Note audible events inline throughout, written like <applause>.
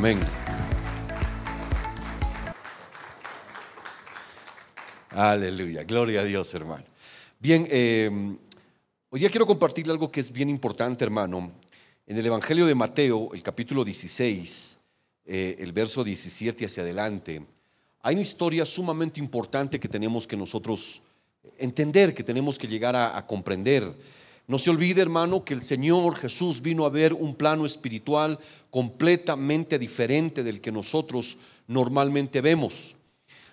Amén. Aleluya, gloria a Dios, hermano. Bien, em, hoy día quiero compartirle algo que es bien importante, hermano. En el Evangelio de Mateo, el capítulo 16, eh, el verso 17 hacia adelante, hay una historia sumamente importante que tenemos que nosotros entender, que tenemos que llegar a, a comprender. No se olvide, hermano, que el Señor Jesús vino a ver un plano espiritual completamente diferente del que nosotros normalmente vemos.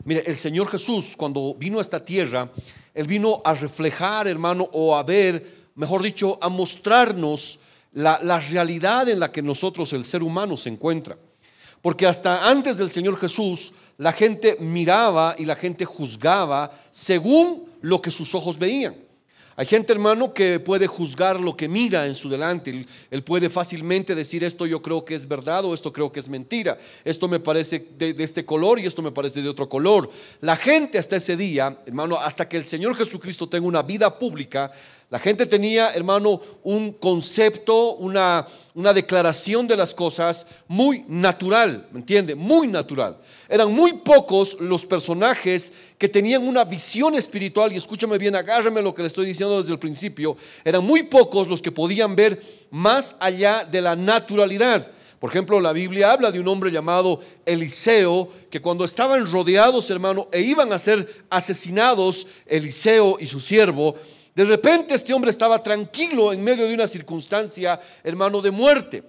Mire, el Señor Jesús cuando vino a esta tierra, Él vino a reflejar, hermano, o a ver, mejor dicho, a mostrarnos la, la, realidad en la que nosotros, el ser humano, se encuentra. Porque hasta antes del Señor Jesús, la gente miraba y la gente juzgaba según lo que sus ojos veían. Hay gente, hermano, que puede juzgar lo que mira en su delante. Él, puede fácilmente decir esto yo creo que es verdad o esto creo que es mentira. Esto me parece de, de, este color y esto me parece de otro color. La gente hasta ese día, hermano, hasta que el Señor Jesucristo tenga una vida pública, la gente tenía, hermano, un concepto, una, una declaración de las cosas muy natural, ¿me entiende? Muy natural. Eran muy pocos los personajes que tenían una visión espiritual, y escúchame bien, agárreme lo que le estoy diciendo desde el principio, eran muy pocos los que podían ver más allá de la naturalidad. Por ejemplo, la Biblia habla de un hombre llamado Eliseo, que cuando estaban rodeados, hermano, e iban a ser asesinados, Eliseo y su siervo, de repente este hombre estaba tranquilo en medio de una circunstancia, hermano, de muerte.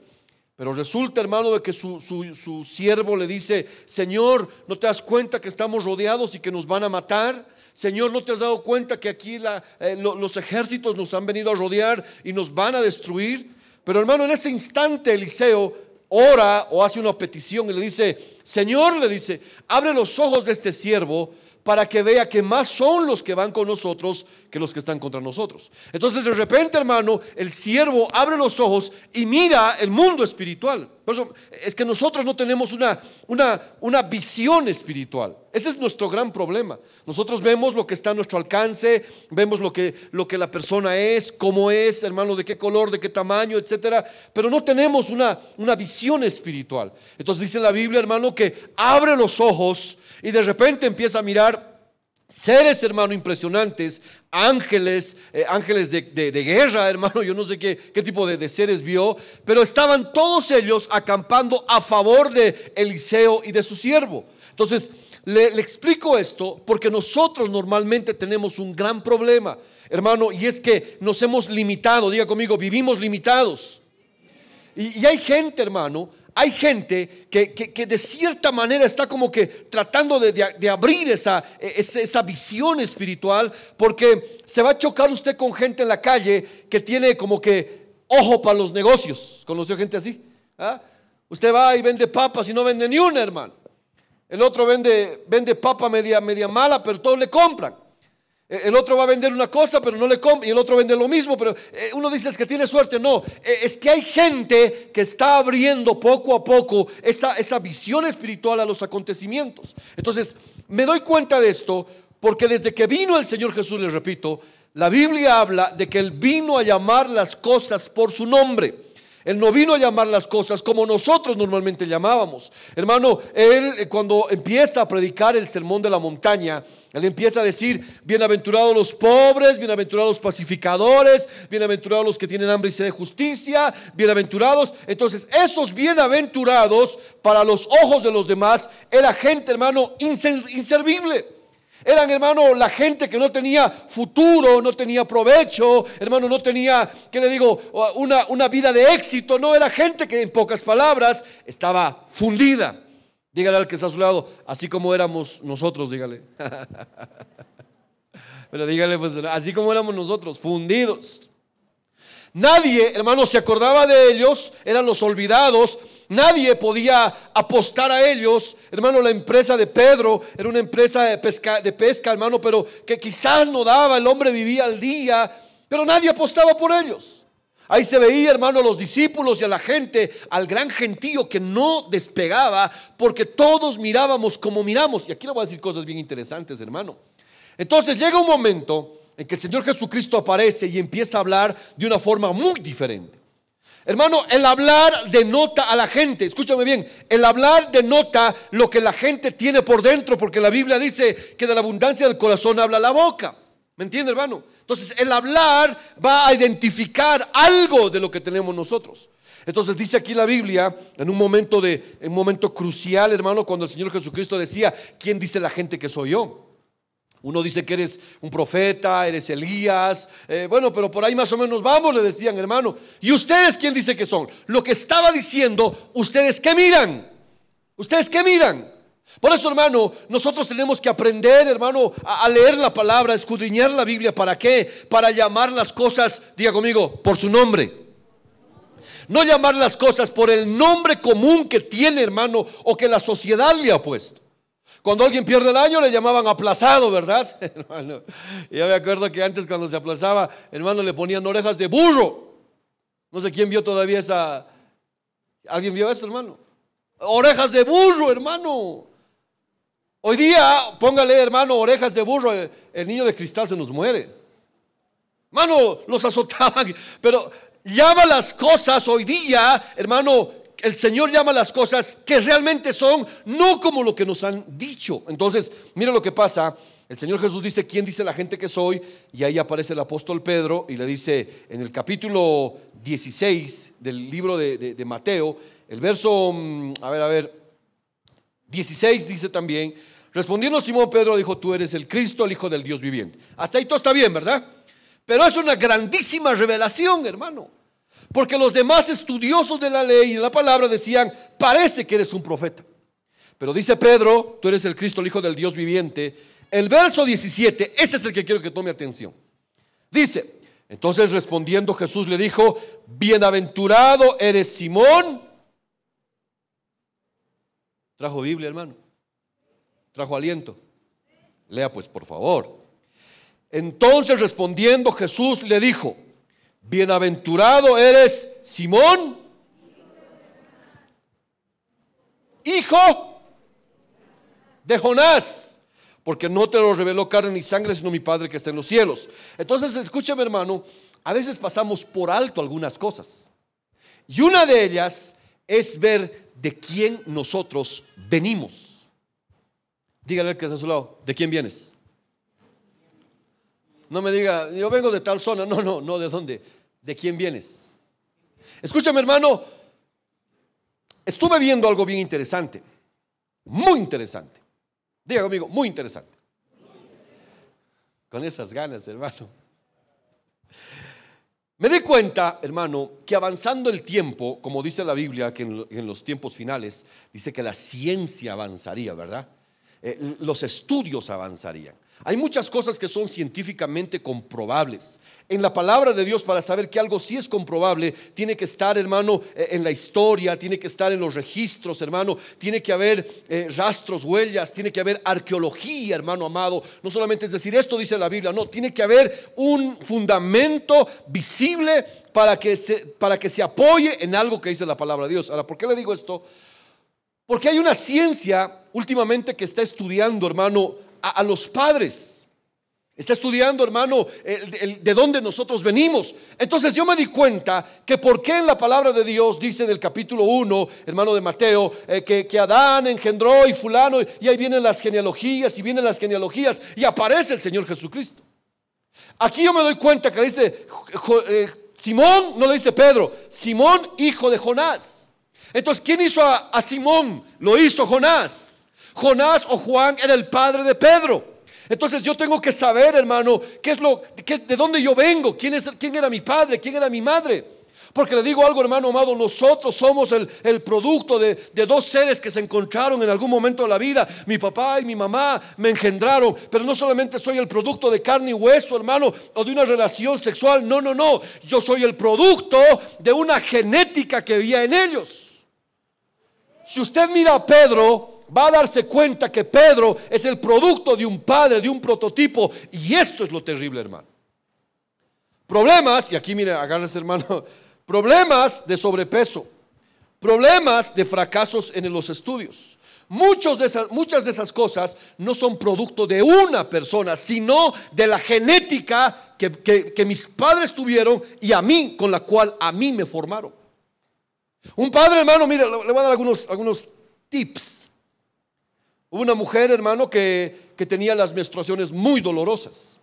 Pero resulta, hermano, de que su, siervo le dice, Señor, ¿no te das cuenta que estamos rodeados y que nos van a matar? Señor, ¿no te has dado cuenta que aquí la, eh, los ejércitos nos han venido a rodear y nos van a destruir? Pero hermano, en ese instante Eliseo ora o hace una petición y le dice, Señor, le dice, abre los ojos de este siervo para que vea que más son los que van con nosotros que los que están contra nosotros. Entonces de repente, hermano, el siervo abre los ojos y mira el mundo espiritual. Por eso es que nosotros no tenemos una, una, una visión espiritual. Ese es nuestro gran problema. Nosotros vemos lo que está a nuestro alcance, vemos lo que, lo que la persona es, cómo es, hermano, de qué color, de qué tamaño, etcétera, pero no tenemos una, una visión espiritual. Entonces dice la Biblia, hermano, que abre los ojos y de repente empieza a mirar seres, hermano, impresionantes, ángeles, eh, ángeles de, guerra, <laughs> hermano, yo no sé qué, qué tipo de, seres vio, pero estaban todos ellos acampando a favor de Eliseo y de su siervo. Entonces, le, le explico esto porque nosotros normalmente tenemos un gran problema, hermano, y es que nos hemos limitado, diga conmigo, vivimos limitados. Y, hay gente, hermano, hay gente que, de cierta manera está como que tratando de, abrir esa, e, esa, visión espiritual, porque se va a chocar usted con gente en la calle que tiene como que ojo para los negocios. ¿Conoció gente así? ¿Ah? Usted va y vende papas y no vende ni una, hermano. El otro vende, vende papa media, media mala, pero todos le compran. Eh, el otro va a vender una cosa, pero no le compra, y el otro vende lo mismo, pero eh, uno dice es que tiene suerte. No, eh, es que hay gente que está abriendo poco a poco esa, esa visión espiritual a los acontecimientos. Entonces, me doy cuenta de esto porque desde que vino el Señor Jesús, les repito, la Biblia habla de que Él vino a llamar las cosas por su nombre. Él no vino a llamar las cosas como nosotros normalmente llamábamos. Hermano, Él eh, cuando empieza a predicar el sermón de la montaña, Él empieza a decir, bienaventurados los pobres, bienaventurados los pacificadores, bienaventurados los que tienen hambre y sed de justicia, bienaventurados. Entonces, esos bienaventurados para los ojos de los demás era gente, hermano, inservible. Eran, hermano, la gente que no tenía futuro, no tenía provecho, hermano, no tenía, ¿qué le digo?, una, una vida de éxito. No, era gente que, en pocas palabras, estaba fundida. Dígale al que está a su lado, así como éramos nosotros, dígale. <laughs> Pero dígale, pues, así como éramos nosotros, fundidos. Nadie, hermano, se acordaba de ellos, eran los olvidados. Nadie podía apostar a ellos. Hermano, la empresa de Pedro era una empresa de pesca, de pesca hermano, pero que quizás no daba, el hombre vivía al día, pero nadie apostaba por ellos. Ahí se veía, hermano, a los discípulos y a la gente, al gran gentío que no despegaba, porque todos mirábamos como miramos. Y aquí le voy a decir cosas bien interesantes, hermano. Entonces llega un momento en que el Señor Jesucristo aparece y empieza a hablar de una forma muy diferente. Hermano, el hablar denota a la gente, escúchame bien, el hablar denota lo que la gente tiene por dentro, porque la Biblia dice que de la abundancia del corazón habla la boca. ¿Me entiende, hermano? Entonces, el hablar va a identificar algo de lo que tenemos nosotros. Entonces dice aquí la Biblia, en un momento de un momento crucial, hermano, cuando el Señor Jesucristo decía, ¿quién dice la gente que soy yo? Uno dice que eres un profeta, eres Elías. Eh, bueno, pero por ahí más o menos vamos, le decían, hermano. ¿Y ustedes quién dice que son? Lo que estaba diciendo, ¿ustedes qué miran? ¿Ustedes qué miran? Por eso, hermano, nosotros tenemos que aprender, hermano, a, a leer la palabra, a escudriñar la Biblia. ¿Para qué? Para llamar las cosas, diga conmigo, por su nombre. No llamar las cosas por el nombre común que tiene, hermano, o que la sociedad le ha puesto. Cuando alguien pierde el año le llamaban aplazado, ¿verdad? <laughs> hermano, yo me acuerdo que antes cuando se aplazaba, hermano, le ponían orejas de burro. No sé quién vio todavía esa... ¿Alguien vio eso, hermano? Orejas de burro, hermano. Hoy día, póngale, hermano, orejas de burro, el, eh, el niño de cristal se nos muere. Hermano, los azotaban, <laughs> pero llama las cosas hoy día, hermano, el Señor llama las cosas que realmente son, no como lo que nos han dicho. Entonces, mira lo que pasa. El Señor Jesús dice, ¿quién dice la gente que soy? Y ahí aparece el apóstol Pedro y le dice en el capítulo 16 del libro de, de Mateo, el verso, mm, a ver, a ver, 16 dice también, respondiendo Simón Pedro dijo, tú eres el Cristo, el Hijo del Dios viviente. Hasta ahí todo está bien, ¿verdad? Pero es una grandísima revelación, hermano. Porque los demás estudiosos de la ley y de la palabra decían, parece que eres un profeta. Pero dice Pedro, tú eres el Cristo, el Hijo del Dios viviente. El verso 17, ese es el que quiero que tome atención. Dice, entonces respondiendo Jesús le dijo, bienaventurado eres Simón. Trajo Biblia, hermano. Trajo aliento. Lea pues, por favor. Entonces respondiendo Jesús le dijo, Bienaventurado eres Simón, hijo de Jonás, porque no te lo reveló carne ni sangre, sino mi Padre que está en los cielos. Entonces, escúchame hermano, a veces pasamos por alto algunas cosas. Y una de ellas es ver de quién nosotros venimos. Dígale al que está a su lado, ¿de quién vienes? No me diga, yo vengo de tal zona. No, no, no, ¿de dónde? ¿de quién vienes? Escúchame hermano, estuve viendo algo bien interesante, muy interesante. Diga conmigo, muy interesante. Con esas ganas, hermano. Me di cuenta, hermano, que avanzando el tiempo, como dice la Biblia, que en, los tiempos finales dice que la ciencia avanzaría, ¿verdad? Eh, los estudios avanzarían. Hay muchas cosas que son científicamente comprobables. En la palabra de Dios, para saber que algo sí es comprobable, tiene que estar, hermano, eh, en la historia, tiene que estar en los registros, hermano, tiene que haber eh, rastros, huellas, tiene que haber arqueología, hermano amado. No solamente es decir, esto dice la Biblia, no, tiene que haber un fundamento visible para que se, para que se apoye en algo que dice la palabra de Dios. Ahora, ¿por qué le digo esto? Porque hay una ciencia últimamente que está estudiando, hermano, a, los padres. Está estudiando, hermano, de dónde nosotros venimos. Entonces yo me di cuenta que por qué en la palabra de Dios dice del capítulo 1, hermano de Mateo, eh, que, que, Adán engendró y fulano, y ahí vienen las genealogías y vienen las genealogías y aparece el Señor Jesucristo. Aquí yo me doy cuenta que dice eh, Simón, no le dice Pedro, Simón hijo de Jonás. Entonces, ¿quién hizo a Simón? Lo hizo Jonás. Jonás o Juan era el padre de Pedro. Entonces yo tengo que saber, hermano, qué es lo, qué, de dónde yo vengo, quién, es, quién era mi padre, quién era mi madre. Porque le digo algo, hermano amado, nosotros somos el, producto de, de, dos seres que se encontraron en algún momento de la vida. Mi papá y mi mamá me engendraron, pero no solamente soy el producto de carne y hueso, hermano, o de una relación sexual. No, no, no. Yo soy el producto de una genética que había en ellos. Si usted mira a Pedro, va a darse cuenta que Pedro es el producto de un padre, de un prototipo. Y esto es lo terrible, hermano. Problemas, y aquí mire, agárrense hermano, <laughs> problemas de sobrepeso, problemas de fracasos en los estudios. de esas, muchas de esas cosas no son producto de una persona, sino de la genética que, mis padres tuvieron y a mí, con la cual a mí me formaron. Un padre, hermano, mire, le voy a dar algunos tips. Hubo una mujer, hermano, que, tenía las menstruaciones muy dolorosas.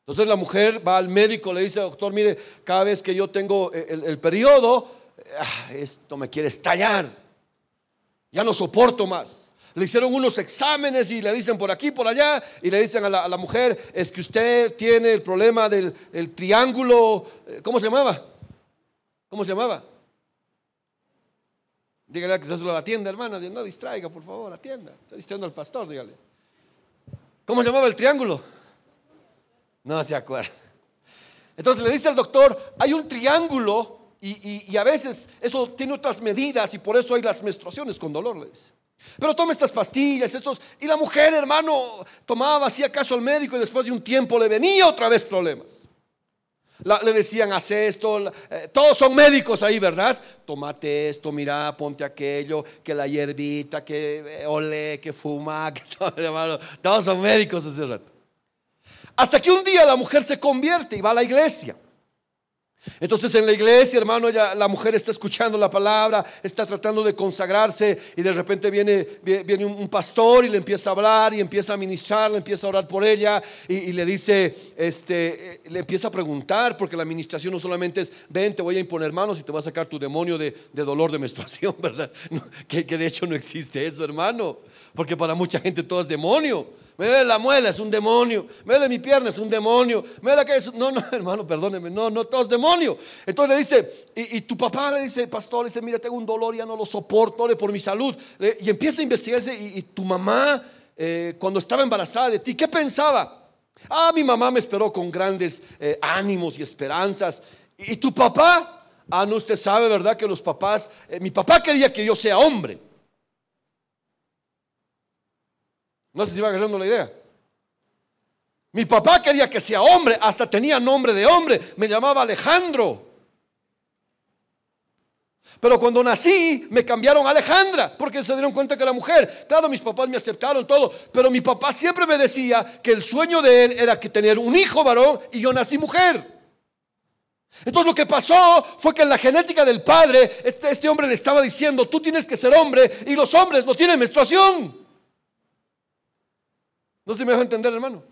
Entonces la mujer va al médico, le dice, doctor, mire, cada vez que yo tengo eh, el, periodo, ah, esto me quiere estallar. Ya no soporto más. Le hicieron unos exámenes y le dicen por aquí, por allá, y le dicen a la, mujer, es que usted tiene el problema del triángulo, eh, ¿cómo se llamaba? ¿Cómo se llamaba? Dígale que la tienda hermana. No distraiga, por favor, atienda. Está distrayendo al pastor, dígale. ¿Cómo llamaba el triángulo? No se acuerda. Entonces le dice al doctor, hay un triángulo y, a veces eso tiene otras medidas y por eso hay las menstruaciones con dolor, le dice. Pero tome estas pastillas, estos. Y la mujer, hermano, tomaba, hacía caso al médico y después de un tiempo le venía otra vez problemas le decían, haz esto, eh, todos son médicos ahí, ¿verdad? Tómate esto, mira, ponte aquello, que la hierbita, que eh, ole, que fuma, <laughs> que todo, todos son médicos Hasta que un día la mujer se convierte y va a la iglesia. Entonces en la iglesia, hermano, la mujer está escuchando la palabra, está tratando de consagrarse y de repente viene, viene un pastor y le empieza a hablar y empieza a ministrar, le empieza a orar por ella y, le dice, este, eh, le empieza a preguntar, porque la administración no solamente es, ven, te voy a imponer manos y te voy a sacar tu demonio de, dolor de menstruación, <laughs> ¿verdad? que de hecho no existe eso, hermano, porque para mucha gente todo es demonio me la muela, es un demonio, me duele mi pierna, es un demonio, me que No, no, <laughs> hermano, perdóneme, no, no, todo es demonio. Entonces le dice, y, tu papá le dice, pastor, dice, mira, tengo un dolor, ya no lo soporto, por mi salud. y empieza a investigarse, y, tu mamá, eh, cuando estaba embarazada de ti, ¿qué pensaba? Ah, mi mamá me esperó con grandes eh, ánimos y esperanzas. ¿Y, tu papá? Ah, no, usted sabe, ¿verdad? Que los papás, eh, mi papá quería que yo sea hombre. No sé si va agarrando la idea. Mi papá quería que sea hombre, hasta tenía nombre de hombre, me llamaba Alejandro. Pero cuando nací me cambiaron a Alejandra porque se dieron cuenta que era mujer. Claro, mis papás me aceptaron todo, pero mi papá siempre me decía que el sueño de él era que tener un hijo varón y yo nací mujer. Entonces lo que pasó fue que en la genética del padre, este, este hombre le estaba diciendo, tú tienes que ser hombre y los hombres no tienen menstruación. No se si me dejo entender, hermano.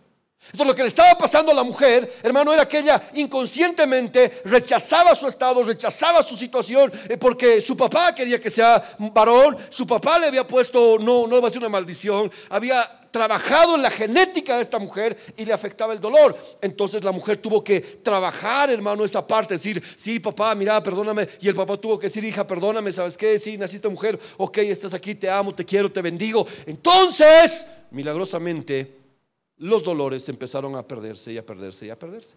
Entonces lo que le estaba pasando a la mujer, hermano, era que ella inconscientemente rechazaba su estado, rechazaba su situación, eh, porque su papá quería que sea varón, su papá le había puesto, no, no va a ser una maldición, había trabajado en la genética de esta mujer y le afectaba el dolor. Entonces la mujer tuvo que trabajar, hermano, esa parte, decir, sí, papá, mira, perdóname. Y el papá tuvo que decir, hija, perdóname, ¿sabes qué? Sí, naciste mujer, ok, estás aquí, te amo, te quiero, te bendigo. Entonces, milagrosamente, los dolores empezaron a perderse y a perderse y a perderse.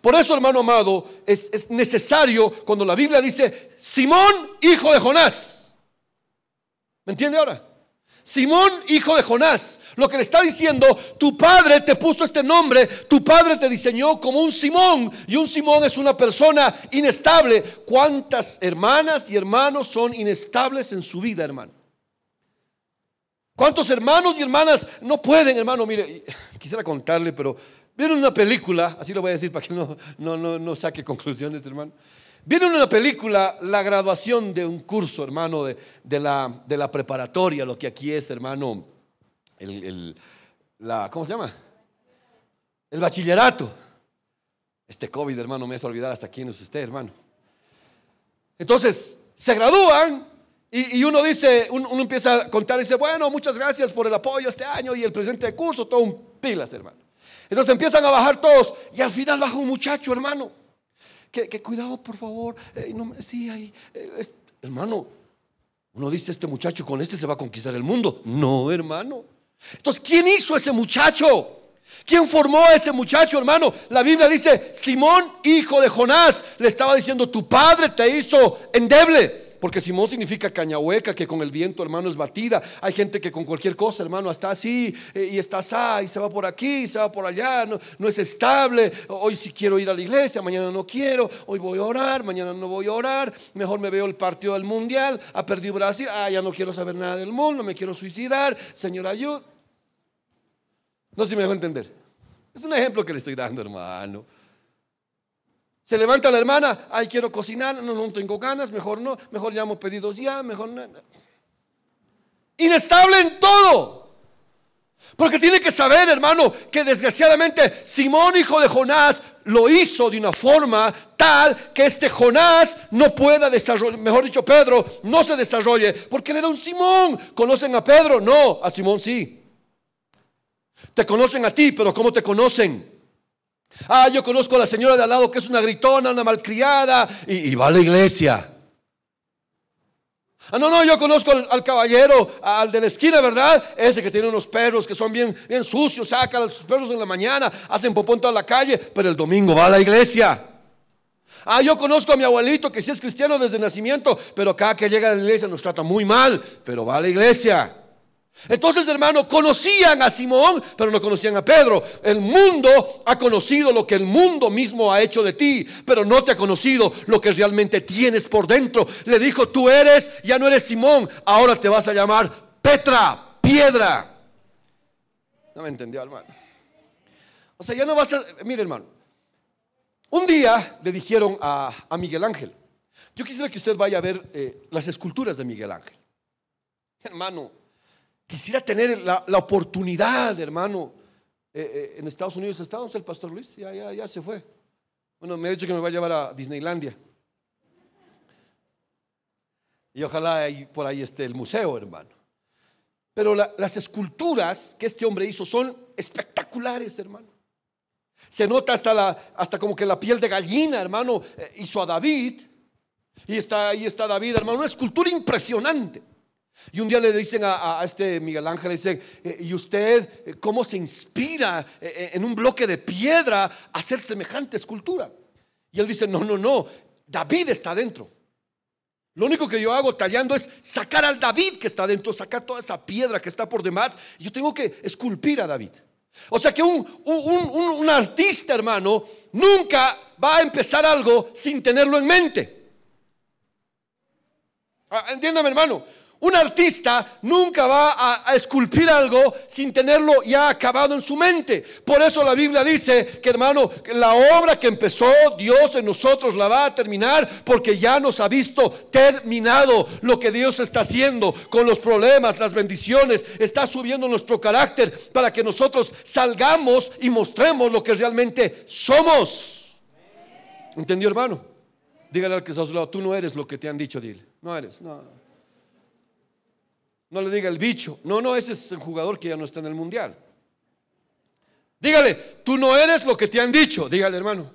Por eso, hermano amado, es, necesario cuando la Biblia dice, Simón, hijo de Jonás. ¿Me entiende ahora? Simón, hijo de Jonás, lo que le está diciendo, tu padre te puso este nombre, tu padre te diseñó como un Simón, y un Simón es una persona inestable. ¿Cuántas hermanas y hermanos son inestables en su vida, hermano? ¿Cuántos hermanos y hermanas no pueden, hermano? Mire, <laughs> quisiera contarle, pero vieron una película, así lo voy a decir para que no, no, no, saque conclusiones, hermano. Vieron una película, la graduación de un curso, hermano, de, la, de la, preparatoria, lo que aquí es, hermano, el, el, la, ¿cómo se llama? El bachillerato. Este COVID, hermano, me hace olvidar hasta quién es usted, hermano. Entonces, se gradúan y, uno dice, uno, empieza a contar y dice, bueno, muchas gracias por el apoyo este año y el presente de curso, todo un pilas, hermano. Entonces empiezan a bajar todos y al final baja un muchacho, hermano. Que, cuidado, por favor. Eh, no, sí, ahí, eh, hermano, uno dice, este muchacho con este se va a conquistar el mundo. No, hermano. Entonces, ¿quién hizo ese muchacho? ¿Quién formó a ese muchacho, hermano? La Biblia dice, Simón, hijo de Jonás, le estaba diciendo, tu padre te hizo endeble porque Simón significa caña hueca, que con el viento, hermano, es batida. Hay gente que con cualquier cosa, hermano, está así eh, y está así, y se va por aquí, y se va por allá, no, es estable. Hoy sí quiero ir a la iglesia, mañana no quiero, hoy voy a orar, mañana no voy a orar, mejor me veo el partido del mundial, ha ah, perdido Brasil, ah, ya no quiero saber nada del mundo, me quiero suicidar, Señor, ayúdame. No sé si me dejo entender. Es un ejemplo que le estoy dando, hermano. Se levanta la hermana, ay, quiero cocinar, no, no tengo ganas, mejor no, mejor llamo pedidos ya, mejor no. Inestable en todo. Porque tiene que saber, hermano, que desgraciadamente Simón, hijo de Jonás, lo hizo de una forma tal que este Jonás no pueda desarrollar, mejor dicho, Pedro no se desarrolle, porque él era un Simón. ¿Conocen a Pedro? No, a Simón sí. Te conocen a ti, pero ¿cómo te conocen? Ah, yo conozco a la señora de al lado que es una gritona, una malcriada, y, va a la iglesia. Ah, no, no, yo conozco al, caballero, al de la esquina, ¿verdad? Ese que tiene unos perros que son bien, sucios, Saca a sus perros en la mañana, hacen popón toda la calle, pero el domingo va a la iglesia. Ah, yo conozco a mi abuelito que sí es cristiano desde nacimiento, pero cada que llega a la iglesia nos trata muy mal, pero va a la iglesia. Entonces, hermano, conocían a Simón, pero no conocían a Pedro. El mundo ha conocido lo que el mundo mismo ha hecho de ti, pero no te ha conocido lo que realmente tienes por dentro. Le dijo, tú eres, ya no eres Simón, ahora te vas a llamar Petra, piedra. No me entendió, hermano. O sea, ya no vas a... Mire, hermano. Un día le dijeron a, Miguel Ángel, yo quisiera que usted vaya a ver eh, las esculturas de Miguel Ángel. Hermano, Quisiera tener la, oportunidad, hermano. Eh, eh, en Estados Unidos está el pastor Luis, ya, ya, ya se fue. Bueno, me ha dicho que me va a llevar a Disneylandia. Y ojalá ahí, por ahí esté el museo, hermano. Pero las esculturas que este hombre hizo son espectaculares, hermano. Se nota hasta, la, hasta como que la piel de gallina, hermano, eh, hizo a David. Y está ahí está David, hermano, una escultura impresionante. Y un día le dicen a, este Miguel Ángel, le dicen, eh, eh, ¿y usted eh, cómo se inspira en un bloque de piedra a hacer semejante escultura? Y él dice, no, no, no, David está dentro. Lo único que yo hago tallando es sacar al David que está dentro, sacar toda esa piedra que está por demás. Yo tengo que esculpir a David. O sea que un, un, artista, hermano, nunca va a empezar algo sin tenerlo en mente. Ah, entiéndame, hermano. Un artista nunca va a, esculpir algo sin tenerlo ya acabado en su mente. Por eso la Biblia dice que hermano, la obra que empezó Dios en nosotros la va a terminar porque ya nos ha visto terminado lo que Dios está haciendo con los problemas, las bendiciones. Está subiendo nuestro carácter para que nosotros salgamos y mostremos lo que realmente somos. ¿Entendió hermano? Dígale al que está a su lado, tú no eres lo que te han dicho, dile. No eres, no. No le diga el bicho. No, no, ese es el jugador que ya no está en el mundial. Dígale, tú no eres lo que te han dicho. Dígale, hermano.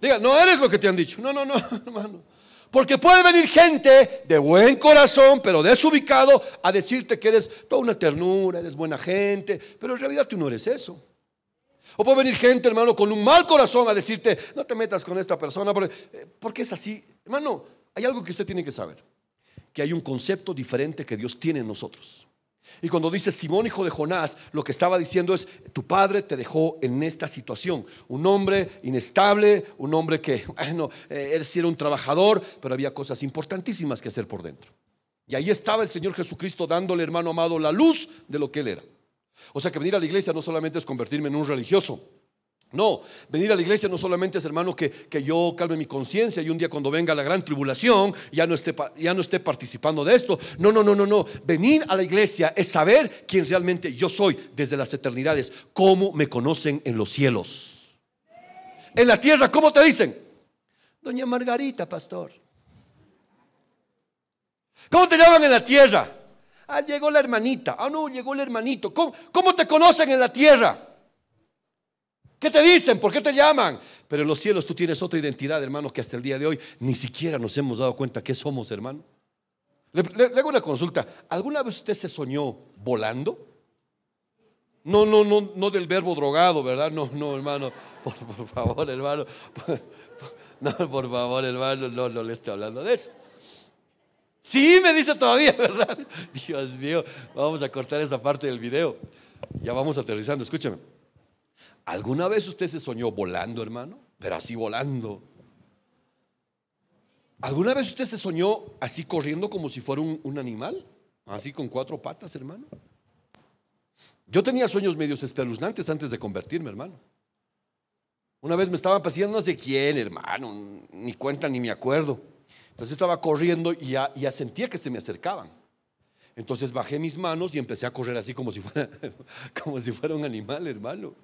Diga, no eres lo que te han dicho. No, no, no, <laughs> hermano. Porque puede venir gente de buen corazón, pero desubicado, a decirte que eres toda una ternura, eres buena gente, pero en realidad tú no eres eso. O puede venir gente, hermano, con un mal corazón a decirte, no te metas con esta persona, porque, eh, porque es así. Hermano, hay algo que usted tiene que saber que hay un concepto diferente que Dios tiene en nosotros. Y cuando dice Simón, hijo de Jonás, lo que estaba diciendo es, tu padre te dejó en esta situación. Un hombre inestable, un hombre que, <laughs> bueno, eh, él sí era un trabajador, pero había cosas importantísimas que hacer por dentro. Y ahí estaba el Señor Jesucristo dándole, hermano amado, la luz de lo que él era. O sea que venir a la iglesia no solamente es convertirme en un religioso, no, venir a la iglesia no solamente es, hermano, que, que yo calme mi conciencia y un día cuando venga la gran tribulación ya no, esté, ya no esté participando de esto. No, no, no, no, no. Venir a la iglesia es saber quién realmente yo soy desde las eternidades, cómo me conocen en los cielos. En la tierra, ¿cómo te dicen? Doña Margarita, pastor. ¿Cómo te llaman en la tierra? Ah, llegó la hermanita. Ah, no, llegó el hermanito. cómo te conocen en la tierra? ¿Qué te dicen? ¿Por qué te llaman? Pero en los cielos tú tienes otra identidad, hermano que hasta el día de hoy ni siquiera nos hemos dado cuenta que somos, hermano. Le, hago una consulta. ¿Alguna vez usted se soñó volando? No, no, no, no del verbo drogado, ¿verdad? No, no, hermano. Por, favor, hermano. <laughs> No, por favor, hermano, no, no le estoy hablando de eso. Sí, me dice todavía, <laughs> ¿verdad? Dios mío, vamos a cortar esa parte del video. Ya vamos aterrizando, escúchame. ¿Alguna vez usted se soñó volando, hermano? Pero así volando. ¿Alguna vez usted se soñó así corriendo como si fuera un, animal? Así con cuatro patas, hermano. Yo tenía sueños medios espeluznantes antes de convertirme, hermano. Una vez me estaba paseando no sé quién, hermano, ni cuenta ni me acuerdo. Entonces estaba corriendo y ya, ya, sentía que se me acercaban. Entonces bajé mis manos y empecé a correr así como si fuera, <laughs> como si fuera un animal, hermano.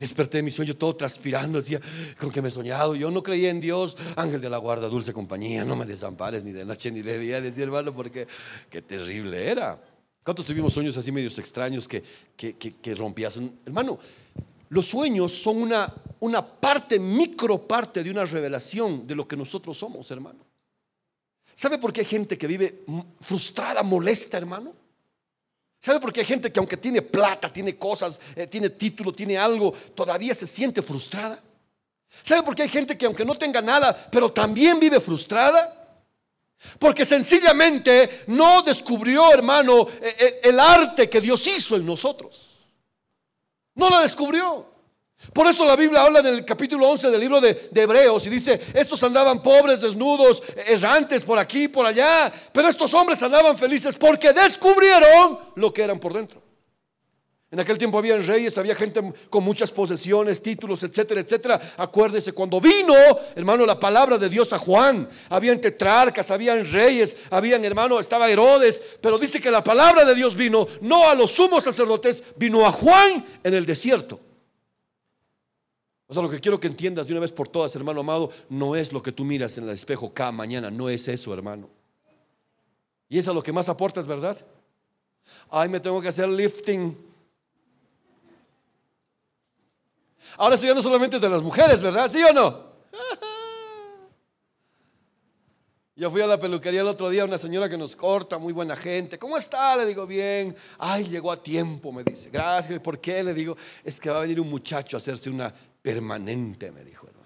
Desperté de mi sueño todo transpirando, decía, con que me he soñado. Yo no creía en Dios, ángel de la guarda, dulce compañía, no me desampares ni de noche ni de día, decía hermano, porque qué terrible era. ¿Cuántos tuvimos sueños así medios extraños que, que, rompías? Hermano, los sueños son una, una parte, de una revelación de lo que nosotros somos, hermano. ¿Sabe por qué hay gente que vive frustrada, molesta, hermano? ¿Sabe por qué hay gente que aunque tiene plata, tiene cosas, eh, tiene título, tiene algo, todavía se siente frustrada? ¿Sabe por qué hay gente que aunque no tenga nada, pero también vive frustrada? Porque sencillamente no descubrió, hermano, eh, eh, el arte que Dios hizo en nosotros. No la descubrió. Por eso la Biblia habla en el capítulo 11 del libro de, Hebreos y dice, estos andaban pobres, desnudos, errantes por aquí, por allá, pero estos hombres andaban felices porque descubrieron lo que eran por dentro. En aquel tiempo había reyes, había gente con muchas posesiones, títulos, etcétera, etcétera. Acuérdese, cuando vino, hermano, la palabra de Dios a Juan, habían tetrarcas, habían reyes, habían, hermano, estaba Herodes, pero dice que la palabra de Dios vino no a los sumos sacerdotes, vino a Juan en el desierto. O sea, lo que quiero que entiendas de una vez por todas, hermano amado, no es lo que tú miras en el espejo cada mañana, no es eso, hermano. Y es a lo que más aportas, ¿verdad? Ay, me tengo que hacer lifting. Ahora eso ya no solamente es de las mujeres, ¿verdad? ¿Sí o no? <laughs> Yo fui a la peluquería el otro día, una señora que nos corta, muy buena gente. ¿Cómo está? Le digo, bien. Ay, llegó a tiempo, me dice. Gracias. ¿Por qué? Le digo, es que va a venir un muchacho a hacerse una permanente, me dijo, hermano.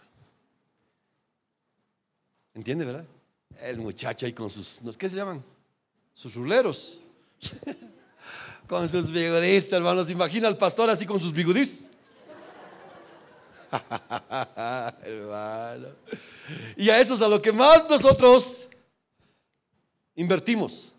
¿Entiende, verdad? El muchacho ahí con sus, ¿qué se llaman? Sus ruleros. <laughs> con sus hermano hermanos. Imagina al pastor así con sus bigudis <laughs> hermano. Y a eso es a lo que más nosotros invertimos.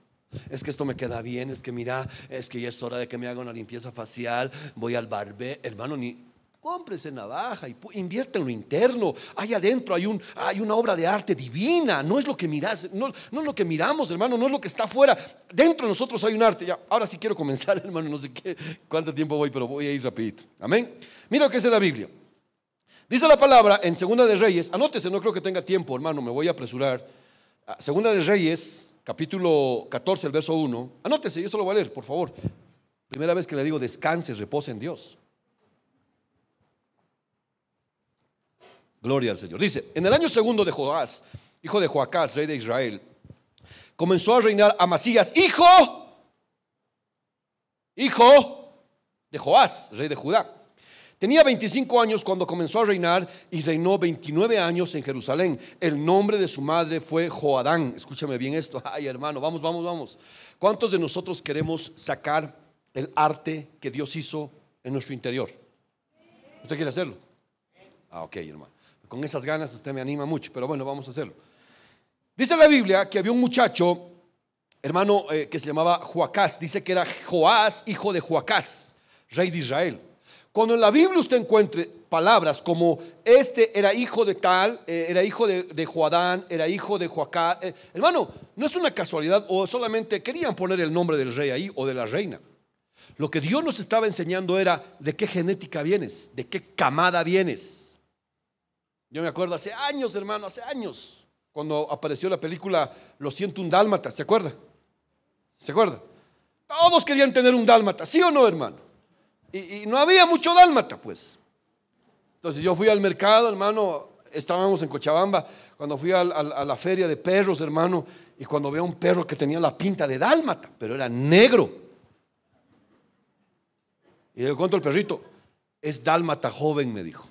Es que esto me queda bien, es que mira, es que ya es hora de que me haga una limpieza facial, voy al barbe, hermano, ni Cómprese navaja y invierte en lo interno. Allá adentro hay, un, hay una obra de arte divina. No es lo que miras, no, es lo que miramos, hermano, no es lo que está afuera. Dentro de nosotros hay un arte. Ya, ahora sí quiero comenzar, <laughs> hermano, no sé qué, cuánto tiempo voy, pero voy a ir rapidito. Amén. Mira lo que dice la Biblia. Dice la palabra en Segunda de Reyes. Anótese, no creo que tenga tiempo, hermano, me voy a apresurar. Ah, Segunda de Reyes, capítulo 14, el verso 1. Anótese, yo solo voy a leer, por favor. Primera vez que le digo, descanse, repose en Dios. Gloria al Señor. Dice, en el año segundo de Joás, hijo de Joacás, rey de Israel, comenzó a reinar Amasías, hijo, hijo de Joás, rey de Judá. Tenía 25 años cuando comenzó a reinar y reinó 29 años en Jerusalén. El nombre de su madre fue Joadán. Escúchame bien esto. <laughs> Ay, hermano, vamos, vamos, vamos. ¿Cuántos de nosotros queremos sacar el arte que Dios hizo en nuestro interior? ¿Usted quiere hacerlo? Ah, ok, hermano con esas ganas usted me anima mucho, pero bueno, vamos a hacerlo. Dice la Biblia que había un muchacho, hermano, eh, que se llamaba Joacás. Dice que era Joás, hijo de Joacás, rey de Israel. Cuando en la Biblia usted encuentre palabras como este era hijo de tal, eh, era hijo de, Joadán, era hijo de Joacás, eh, hermano, no es una casualidad o solamente querían poner el nombre del rey ahí o de la reina. Lo que Dios nos estaba enseñando era de qué genética vienes, de qué camada vienes. Yo me acuerdo hace años, hermano, hace años, cuando apareció la película Lo siento un dálmata, ¿se acuerda? ¿Se acuerda? Todos querían tener un dálmata, ¿sí o no, hermano? Y, no había mucho dálmata, pues. Entonces yo fui al mercado, hermano, estábamos en Cochabamba, cuando fui a, a, la feria de perros, hermano, y cuando veo un perro que tenía la pinta de dálmata, pero era negro. Y le cuento al perrito, es dálmata joven, me dijo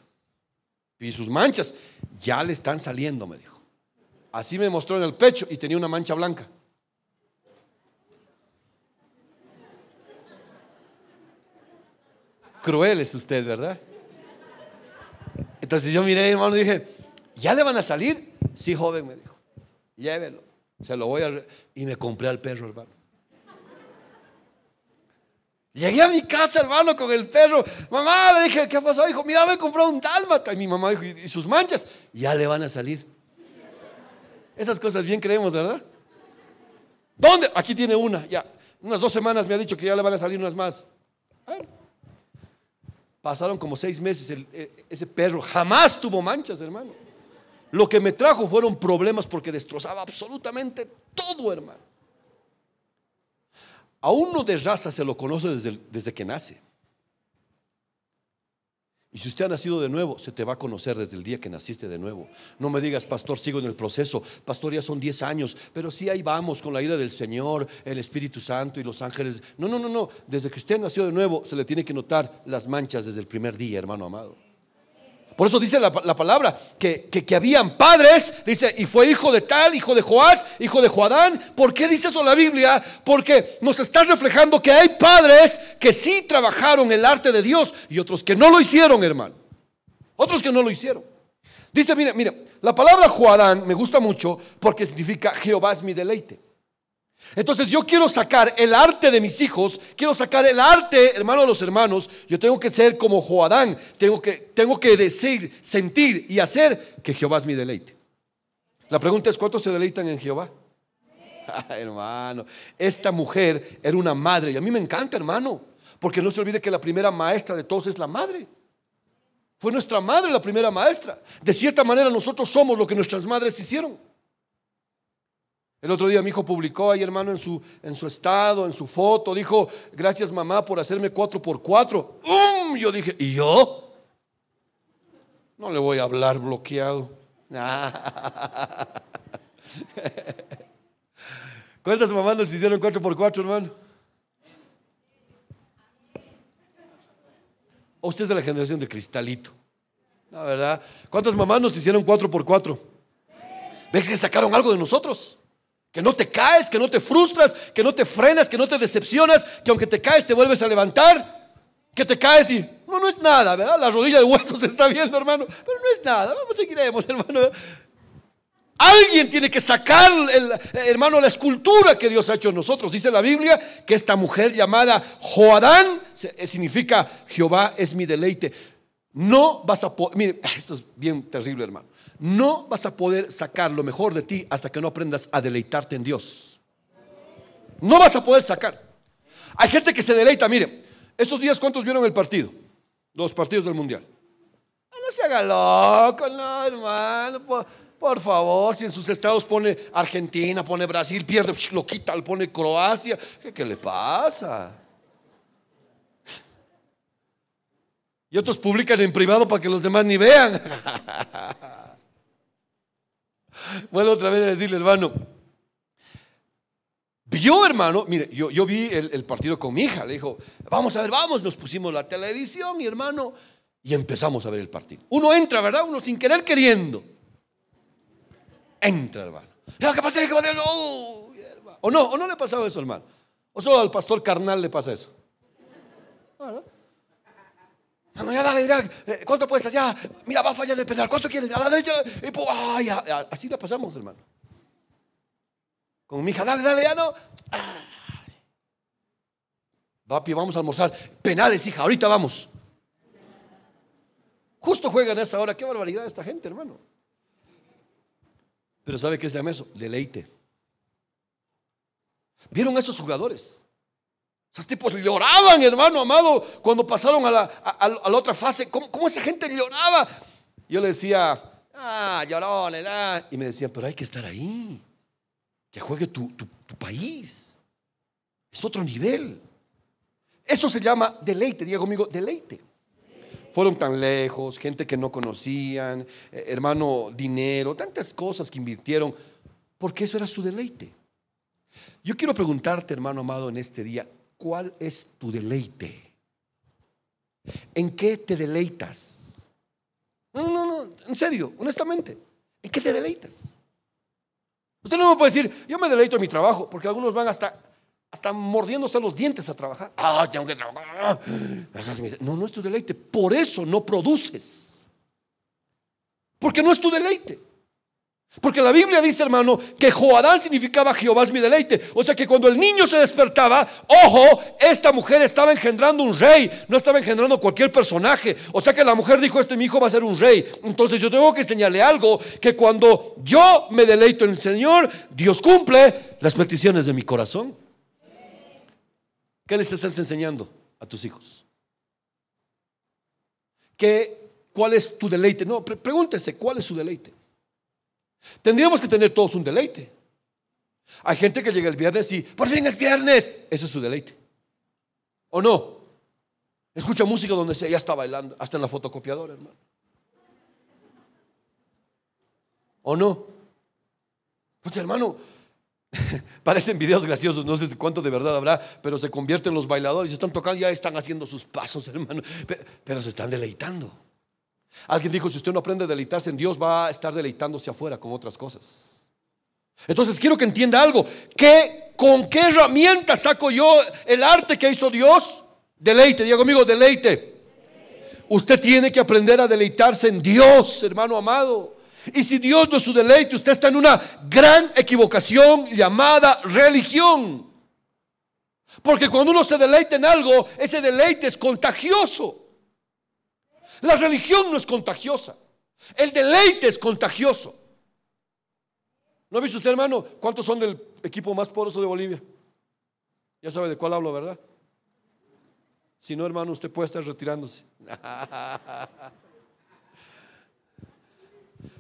y sus manchas ya le están saliendo, me dijo. Así me mostró en el pecho y tenía una mancha blanca. Cruel es usted, ¿verdad? Entonces yo miré, hermano, y dije, ¿ya le van a salir? Sí, joven, me dijo. Llévelo. Se lo voy a... Y me compré al perro, hermano. Llegué a mi casa, hermano, con el perro. Mamá, le dije, ¿qué ha pasado? Dijo, mira, me he comprado un dálmata. Y mi mamá dijo, ¿y sus manchas? Ya le van a salir. Esas cosas bien creemos, ¿verdad? ¿Dónde? Aquí tiene una, ya. Unas dos semanas me ha dicho que ya le van a salir unas más. Ah. pasaron como seis meses. Eh, ese perro jamás tuvo manchas, hermano. Lo que me trajo fueron problemas porque destrozaba absolutamente todo, hermano. A uno de raza se lo conoce desde, desde que nace. Y si usted ha nacido de nuevo, se te va a conocer desde el día que naciste de nuevo. No me digas, pastor, sigo en el proceso. Pastor, ya son 10 años, pero sí ahí vamos con la ayuda del Señor, el Espíritu Santo y los ángeles. No, no, no, no. Desde que usted nació de nuevo, se le tiene que notar las manchas desde el primer día, hermano amado. Por eso dice la, palabra que, que, que, habían padres, dice, y fue hijo de tal, hijo de Joás, hijo de Joadán. ¿Por qué dice eso la Biblia? Porque nos está reflejando que hay padres que sí trabajaron el arte de Dios y otros que no lo hicieron, hermano. Otros que no lo hicieron. Dice, mire, mire, la palabra Joadán me gusta mucho porque significa Jehová es mi deleite. Entonces yo quiero sacar el arte de mis hijos, quiero sacar el arte, hermano de los hermanos, yo tengo que ser como Joadán, tengo que, tengo que decir, sentir y hacer que Jehová es mi deleite. La pregunta es, ¿cuántos se deleitan en Jehová? <laughs> hermano, esta mujer era una madre y a mí me encanta, hermano, porque no se olvide que la primera maestra de todos es la madre. Fue nuestra madre la primera maestra. De cierta manera nosotros somos lo que nuestras madres hicieron. El otro día mi hijo publicó ahí, hermano, en su, en su estado, en su foto, dijo, gracias mamá por hacerme 4x4. ¡Um! Yo dije, ¿y yo? No le voy a hablar bloqueado. <laughs> ¿Cuántas mamás nos hicieron 4x4, hermano? Oh, usted es de la generación de cristalito? La verdad. ¿Cuántas mamás nos hicieron 4x4? ¿Ves que sacaron algo de nosotros? Que no te caes, que no te frustras, que no te frenas, que no te decepcionas, que aunque te caes te vuelves a levantar, que te caes y no, no es nada, ¿verdad? La rodilla de hueso <laughs> se está viendo, hermano, pero no es nada, vamos, seguiremos, hermano. Alguien tiene que sacar, el, eh, hermano, la escultura que Dios ha hecho en nosotros. Dice la Biblia que esta mujer llamada Joadán eh, significa Jehová es mi deleite. No vas a poder, mire, <laughs> esto es bien terrible, hermano. No vas a poder sacar lo mejor de ti hasta que no aprendas a deleitarte en Dios. No vas a poder sacar. Hay gente que se deleita. Mire, estos días, ¿cuántos vieron el partido? Los partidos del mundial. Ah, no se haga loco, no, hermano. Por, favor, si en sus estados pone Argentina, pone Brasil, pierde, lo quita, lo pone Croacia. ¿Qué, qué le pasa? Y otros publican en privado para que los demás ni vean. <laughs> Vuelvo otra vez a decirle, hermano. Vio, hermano, mire, yo, vi el, partido con mi hija, le dijo, vamos a ver, vamos, nos pusimos la televisión, mi hermano, y empezamos a ver el partido. Uno entra, ¿verdad? Uno sin querer queriendo. Entra, hermano. O no, o no le ha pasado eso, hermano. O solo al pastor carnal le pasa eso. No, ya dale, dirá, eh, ¿cuánto puestas Ya, mira, va a fallar el penal. ¿Cuánto quieres? A la derecha. Y, pues, ay, así la pasamos, hermano. Con mi hija, dale, dale, ya no. vamos a almorzar. Penales, hija, ahorita vamos. Justo juegan a esa hora. Qué barbaridad esta gente, hermano. Pero ¿sabe qué se llama eso? Deleite. ¿Vieron esos jugadores? Esos tipos lloraban, hermano amado, cuando pasaron a la, otra fase. ¿Cómo, esa gente lloraba? Yo le decía, ah, le da. Ah". Y me decían, pero hay que estar ahí. Que juegue tu, país. Es otro nivel. Eso se llama deleite. Diga conmigo, deleite fueron tan lejos, gente que no conocían, eh, hermano, dinero, tantas cosas que invirtieron, porque eso era su deleite. Yo quiero preguntarte, hermano amado, en este día, ¿Cuál es tu deleite? ¿En qué te deleitas? No, no, no, en serio, honestamente. ¿En qué te deleitas? Usted no me puede decir, yo me deleito en mi trabajo, porque algunos van hasta, hasta mordiéndose los dientes a trabajar. Ah, tengo que trabajar. Ah, no, no es tu deleite. Por eso no produces. Porque no es tu deleite. Porque la Biblia dice, hermano, que Joadán significaba Jehová es mi deleite. O sea que cuando el niño se despertaba, ojo, esta mujer estaba engendrando un rey, no estaba engendrando cualquier personaje. O sea que la mujer dijo, este mi hijo va a ser un rey. Entonces yo tengo que enseñarle algo, que cuando yo me deleito en el Señor, Dios cumple las peticiones de mi corazón. ¿Qué les estás enseñando a tus hijos? ¿Qué, ¿Cuál es tu deleite? No, pregúntese, ¿cuál es su deleite? Tendríamos que tener todos un deleite. Hay gente que llega el viernes y, por fin es viernes. Ese es su deleite. ¿O no? Escucha música donde sea, ya está bailando, hasta en la fotocopiadora, hermano. ¿O no? Pues hermano, <laughs> parecen videos graciosos, no sé cuánto de verdad habrá, pero se convierten los bailadores, se están tocando, ya están haciendo sus pasos, hermano, pero se están deleitando. Alguien dijo, si usted no aprende a deleitarse en Dios, va a estar deleitándose afuera con otras cosas. Entonces quiero que entienda algo. ¿Con qué herramienta saco yo el arte que hizo Dios? Deleite, digo amigo, deleite. Usted tiene que aprender a deleitarse en Dios, hermano amado. Y si Dios no es su deleite, usted está en una gran equivocación llamada religión. Porque cuando uno se deleita en algo, ese deleite es contagioso. La religión no es contagiosa. El deleite es contagioso. ¿No ha visto usted, hermano, cuántos son del equipo más poderoso de Bolivia? Ya sabe de cuál hablo, ¿verdad? Si no, hermano, usted puede estar retirándose. <laughs>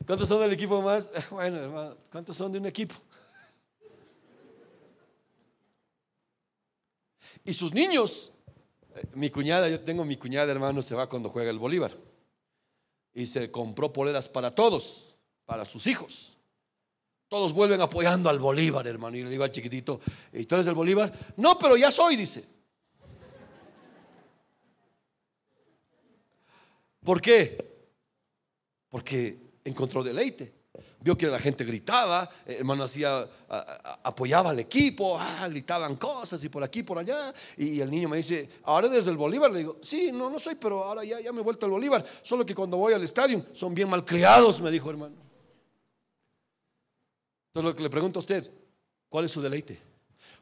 ¿Cuántos son del equipo más? <laughs> Bueno, hermano, ¿cuántos son de un equipo? Y sus niños eh, mi cuñada, yo tengo mi cuñada, hermano, se va cuando juega el Bolívar. Y se compró poleras para todos, para sus hijos. Todos vuelven apoyando al Bolívar, hermano. Y le digo al chiquitito, ¿y tú eres del Bolívar? No, pero ya soy, dice. ¿Por qué? Porque encontró deleite. Vio que la gente gritaba, eh, hermano hacía, apoyaba al equipo, ah, gritaban cosas y por aquí, por allá. Y el niño me dice, ahora desde el Bolívar. Le digo, sí, no, no soy, pero ahora ya, me he vuelto al Bolívar. Solo que cuando voy al estadio son bien malcriados, me dijo hermano. Entonces lo que le pregunto a usted, ¿cuál es su deleite?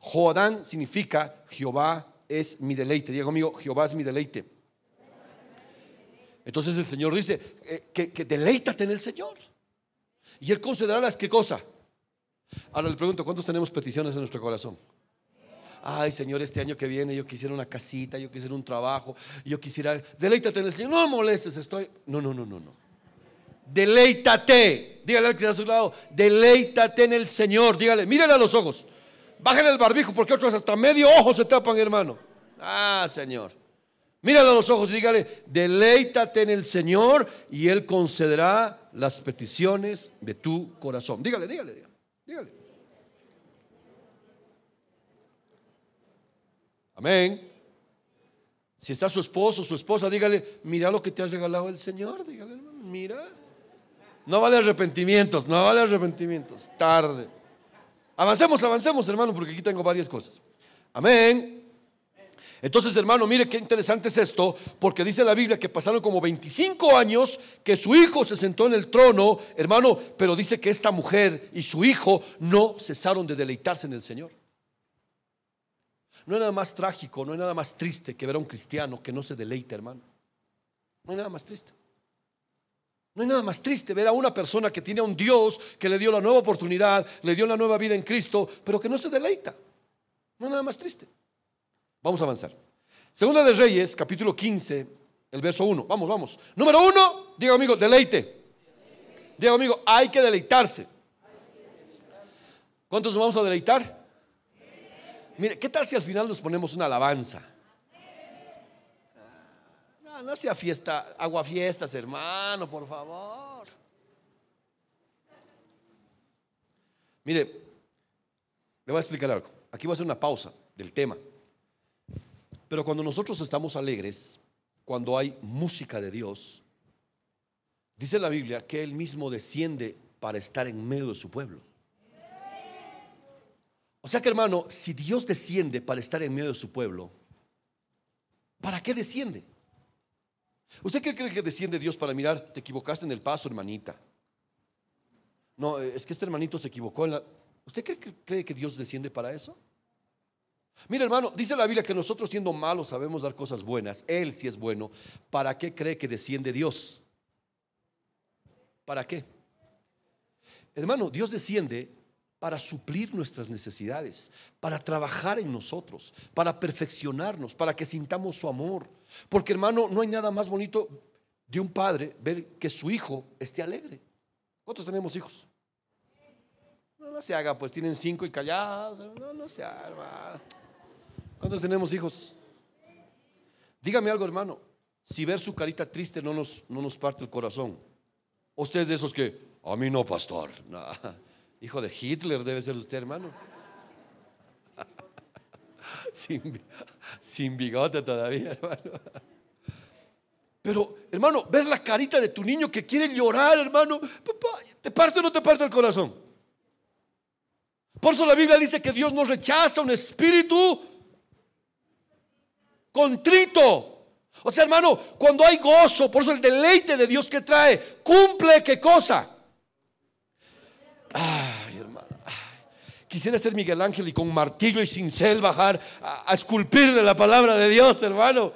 Jodán significa Jehová es mi deleite. digo amigo Jehová es mi deleite. Entonces el Señor dice, eh, que, que deleítate en el Señor y Él concederá las que cosa. Ahora le pregunto, ¿cuántos tenemos peticiones en nuestro corazón? Ay, Señor, este año que viene yo quisiera una casita, yo quisiera un trabajo, yo quisiera... Deleítate en el Señor, no molestes, estoy... No, no, no, no, no. Deleítate. Dígale al que está a su lado, deleítate en el Señor. Dígale, mírale a los ojos. Bájale el barbijo porque otros hasta medio ojo se tapan, hermano. Ah, Señor. Míralo a los ojos y dígale, deleítate en el Señor y Él concederá las peticiones de tu corazón. Dígale, dígale, dígale. Amén. Si está su esposo, su esposa, dígale, mira lo que te ha regalado el Señor. Dígale, mira. No vale arrepentimientos, no vale arrepentimientos. Tarde. Avancemos, avancemos, hermano, porque aquí tengo varias cosas. Amén. Entonces, hermano, mire qué interesante es esto, porque dice la Biblia que pasaron como 25 años que su hijo se sentó en el trono, hermano, pero dice que esta mujer y su hijo no cesaron de deleitarse en el Señor. No hay nada más trágico, no hay nada más triste que ver a un cristiano que no se deleita, hermano. No hay nada más triste. No hay nada más triste ver a una persona que tiene a un Dios que le dio la nueva oportunidad, le dio la nueva vida en Cristo, pero que no se deleita. No hay nada más triste. Vamos a avanzar. Segunda de Reyes, capítulo 15, el verso 1. Vamos, vamos. Número 1, digo, amigo, deleite. Digo, amigo, hay que deleitarse. ¿Cuántos nos vamos a deleitar? Mire, ¿qué tal si al final nos ponemos una alabanza? No, no sea fiesta, agua fiestas, hermano, por favor. Mire, le voy a explicar algo. Aquí voy a hacer una pausa del tema. Pero cuando nosotros estamos alegres, cuando hay música de Dios, dice la Biblia que Él mismo desciende para estar en medio de su pueblo. O sea que hermano, si Dios desciende para estar en medio de su pueblo, ¿para qué desciende? ¿Usted qué cree que desciende Dios para mirar? Te equivocaste en el paso, hermanita. No, eh, es que este hermanito se equivocó en la... ¿Usted cree que Dios desciende para eso? Mira hermano, dice la Biblia que nosotros siendo malos sabemos dar cosas buenas. Él si es bueno. ¿Para qué cree que desciende Dios? ¿Para qué? Hermano, Dios desciende para suplir nuestras necesidades, para trabajar en nosotros, para perfeccionarnos, para que sintamos su amor. Porque hermano, no hay nada más bonito de un padre ver que su hijo esté alegre. ¿Cuántos tenemos hijos? No, no se haga, pues tienen cinco y callados. No, no se haga, ¿Cuántos tenemos hijos? Dígame algo, hermano. Si ver su carita triste no nos, no nos parte el corazón. Usted es de esos que, a mí no, pastor. <laughs> Hijo de Hitler debe ser usted, hermano. <laughs> Sin, bigote todavía, hermano. <laughs> Pero, hermano, ver la carita de tu niño que quiere llorar, hermano, ¿te parte o no te parte el corazón? Por eso la Biblia dice que Dios no rechaza un espíritu contrito. O sea, hermano, cuando hay gozo, por eso el deleite de Dios que trae, cumple qué cosa. Ay, hermano. Quisiera ser Miguel Ángel y con martillo y cincel bajar a, esculpirle la palabra de Dios, hermano.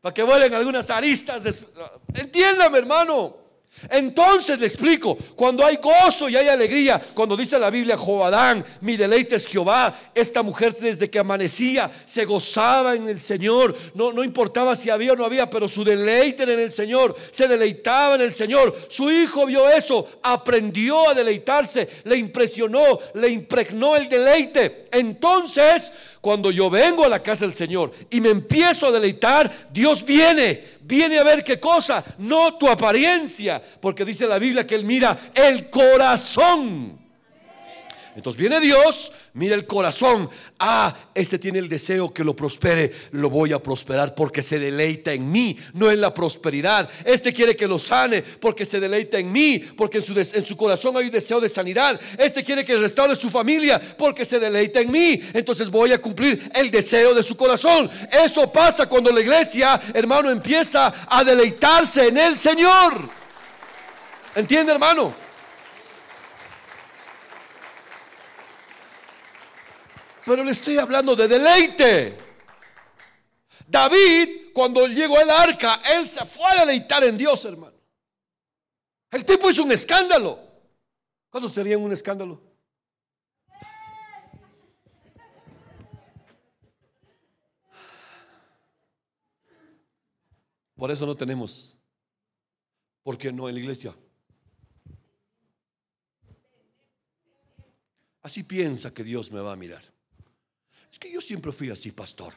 Para que vuelen algunas aristas. De su... Entiéndame, hermano. Entonces le explico, cuando hay gozo y hay alegría, cuando dice la Biblia, Joadán, mi deleite es Jehová, esta mujer desde que amanecía se gozaba en el Señor, no, no importaba si había o no había, pero su deleite era en el Señor, se deleitaba en el Señor, su hijo vio eso, aprendió a deleitarse, le impresionó, le impregnó el deleite. Entonces cuando yo vengo a la casa del Señor y me empiezo a deleitar, Dios viene, viene a ver qué cosa, no tu apariencia, porque dice la Biblia que Él mira el corazón. Entonces viene Dios, Mira el corazón. Ah, este tiene el deseo que lo prospere. Lo voy a prosperar porque se deleita en mí, no en la prosperidad. Este quiere que lo sane porque se deleita en mí, porque en su, en su corazón hay un deseo de sanidad. Este quiere que restaure su familia porque se deleita en mí. Entonces voy a cumplir el deseo de su corazón. Eso pasa cuando la iglesia, hermano, empieza a deleitarse en el Señor. ¿Entiende, hermano? Pero le estoy hablando de deleite. David, cuando llegó al arca, él se fue a deleitar en Dios, hermano. El tipo hizo un escándalo. ¿Cuándo sería un escándalo? Por eso no tenemos. Porque no en la iglesia. Así piensa que Dios me va a mirar. Es que yo siempre fui así, pastor.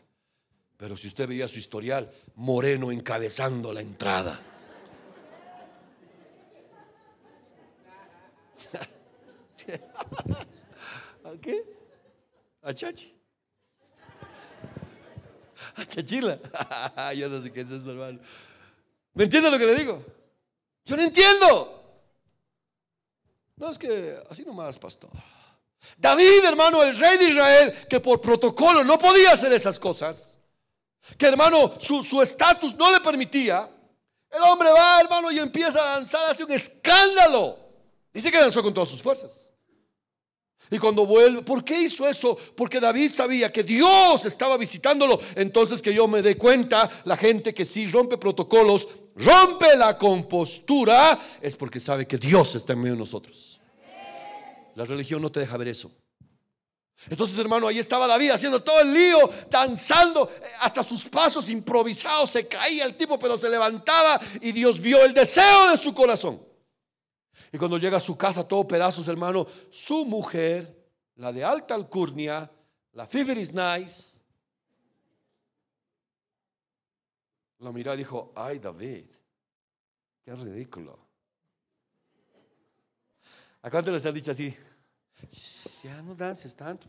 Pero si usted veía su historial, Moreno encabezando la entrada. <laughs> ¿A qué? ¿A Chachi? ¿A Chachila? <laughs> yo no sé qué es eso, hermano. ¿Me entiende lo que le digo? Yo no entiendo. No es que así nomás, pastor. David, hermano, el rey de Israel, que por protocolo no podía hacer esas cosas, que hermano, su estatus no le permitía, el hombre va, hermano, y empieza a danzar, hace un escándalo. Dice que danzó con todas sus fuerzas. Y cuando vuelve, ¿por qué hizo eso? Porque David sabía que Dios estaba visitándolo. Entonces que yo me dé cuenta, la gente que sí rompe protocolos, rompe la compostura, es porque sabe que Dios está en medio de nosotros. La religión no te deja ver eso. Entonces, hermano, ahí estaba David haciendo todo el lío, danzando, eh, hasta sus pasos improvisados, se caía el tipo, pero se levantaba y Dios vio el deseo de su corazón. Y cuando llega a su casa, todo pedazos, hermano, su mujer, la de alta alcurnia, la fever is nice, la miró y dijo, ay David, qué ridículo. ¿A cuánto les han dicho así? Ya no dances tanto.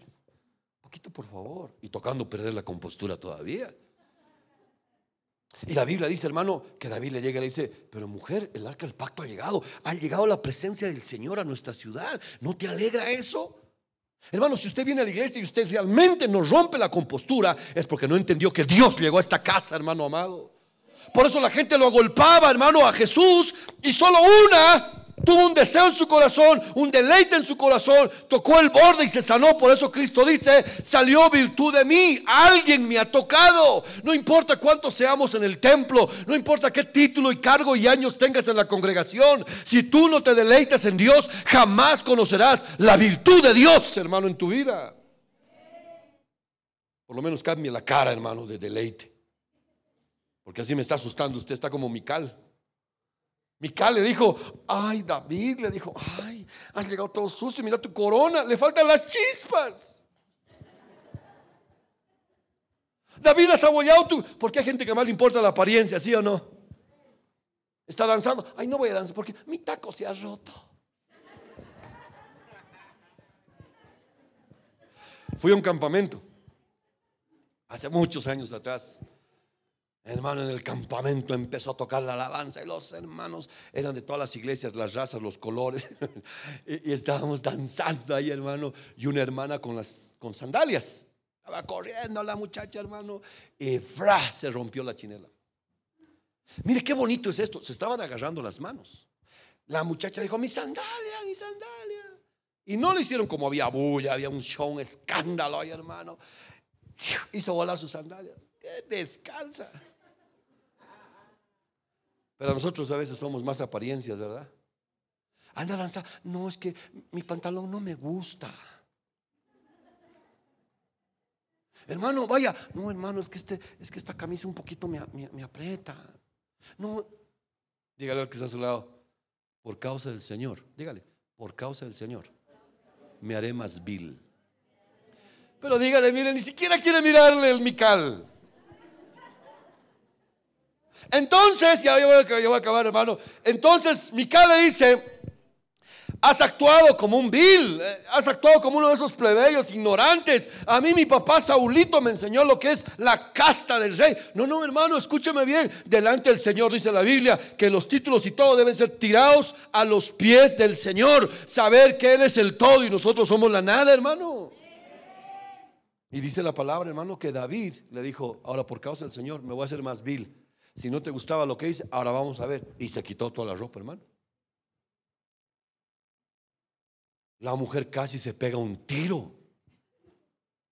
poquito, por favor. Y tocando perder la compostura todavía. Y la Biblia dice, hermano, que David le llega y le dice, pero mujer, el arca del pacto ha llegado, ha llegado la presencia del Señor a nuestra ciudad. ¿No te alegra eso? Hermano, si usted viene a la iglesia y usted realmente nos rompe la compostura, es porque no entendió que Dios llegó a esta casa, hermano amado. Por eso la gente lo agolpaba, hermano, a Jesús y solo una tuvo un deseo en su corazón, un deleite en su corazón, tocó el borde y se sanó. Por eso Cristo dice, salió virtud de mí, alguien me ha tocado. No importa cuántos seamos en el templo, no importa qué título y cargo y años tengas en la congregación, si tú no te deleitas en Dios, jamás conocerás la virtud de Dios, hermano, en tu vida. Por lo menos cambie la cara, hermano, de deleite. Porque así me está asustando, usted está como mical Mical le dijo, ay David, le dijo, ay, has llegado todo sucio, mira tu corona, le faltan las chispas. David has abollado tu... Porque hay gente que más le importa la apariencia, ¿sí o no? Está danzando, ay no voy a danzar porque mi taco se ha roto. Fui a un campamento, hace muchos años atrás, Hermano, en el campamento empezó a tocar la alabanza y los hermanos eran de todas las iglesias, las razas, los colores. <laughs> y, estábamos danzando ahí, hermano, y una hermana con, las, con sandalias. Estaba corriendo la muchacha, hermano, y ¡fra! se rompió la chinela. Mire qué bonito es esto. Se estaban agarrando las manos. La muchacha dijo, mi sandalia, mi sandalia. Y no le hicieron como había bulla, había un show, un escándalo ahí, hermano. Hizo volar sus sandalias. Descansa. Pero nosotros a veces somos más apariencias, ¿verdad? Anda lanza, no es que mi pantalón no me gusta. Hermano, vaya, no, hermano, es que este, es que esta camisa un poquito me, me aprieta. No, dígale al que está a su lado, por causa del Señor, dígale, por causa del Señor, me haré más vil. Pero dígale, mire, ni siquiera quiere mirarle el mical. Entonces, ya yo voy, a, acabar, hermano. Entonces, Mica le dice: Has actuado como un vil, eh, has actuado como uno de esos plebeyos ignorantes. A mí mi papá Saulito me enseñó lo que es la casta del rey. No, no, hermano, escúcheme bien. Delante del Señor dice la Biblia que los títulos y todo deben ser tirados a los pies del Señor. Saber que Él es el todo y nosotros somos la nada, hermano. Y dice la palabra, hermano, que David le dijo, ahora por causa del Señor me voy a hacer más vil si no te gustaba lo que hice, ahora vamos a ver. Y se quitó toda la ropa, hermano. La mujer casi se pega un tiro.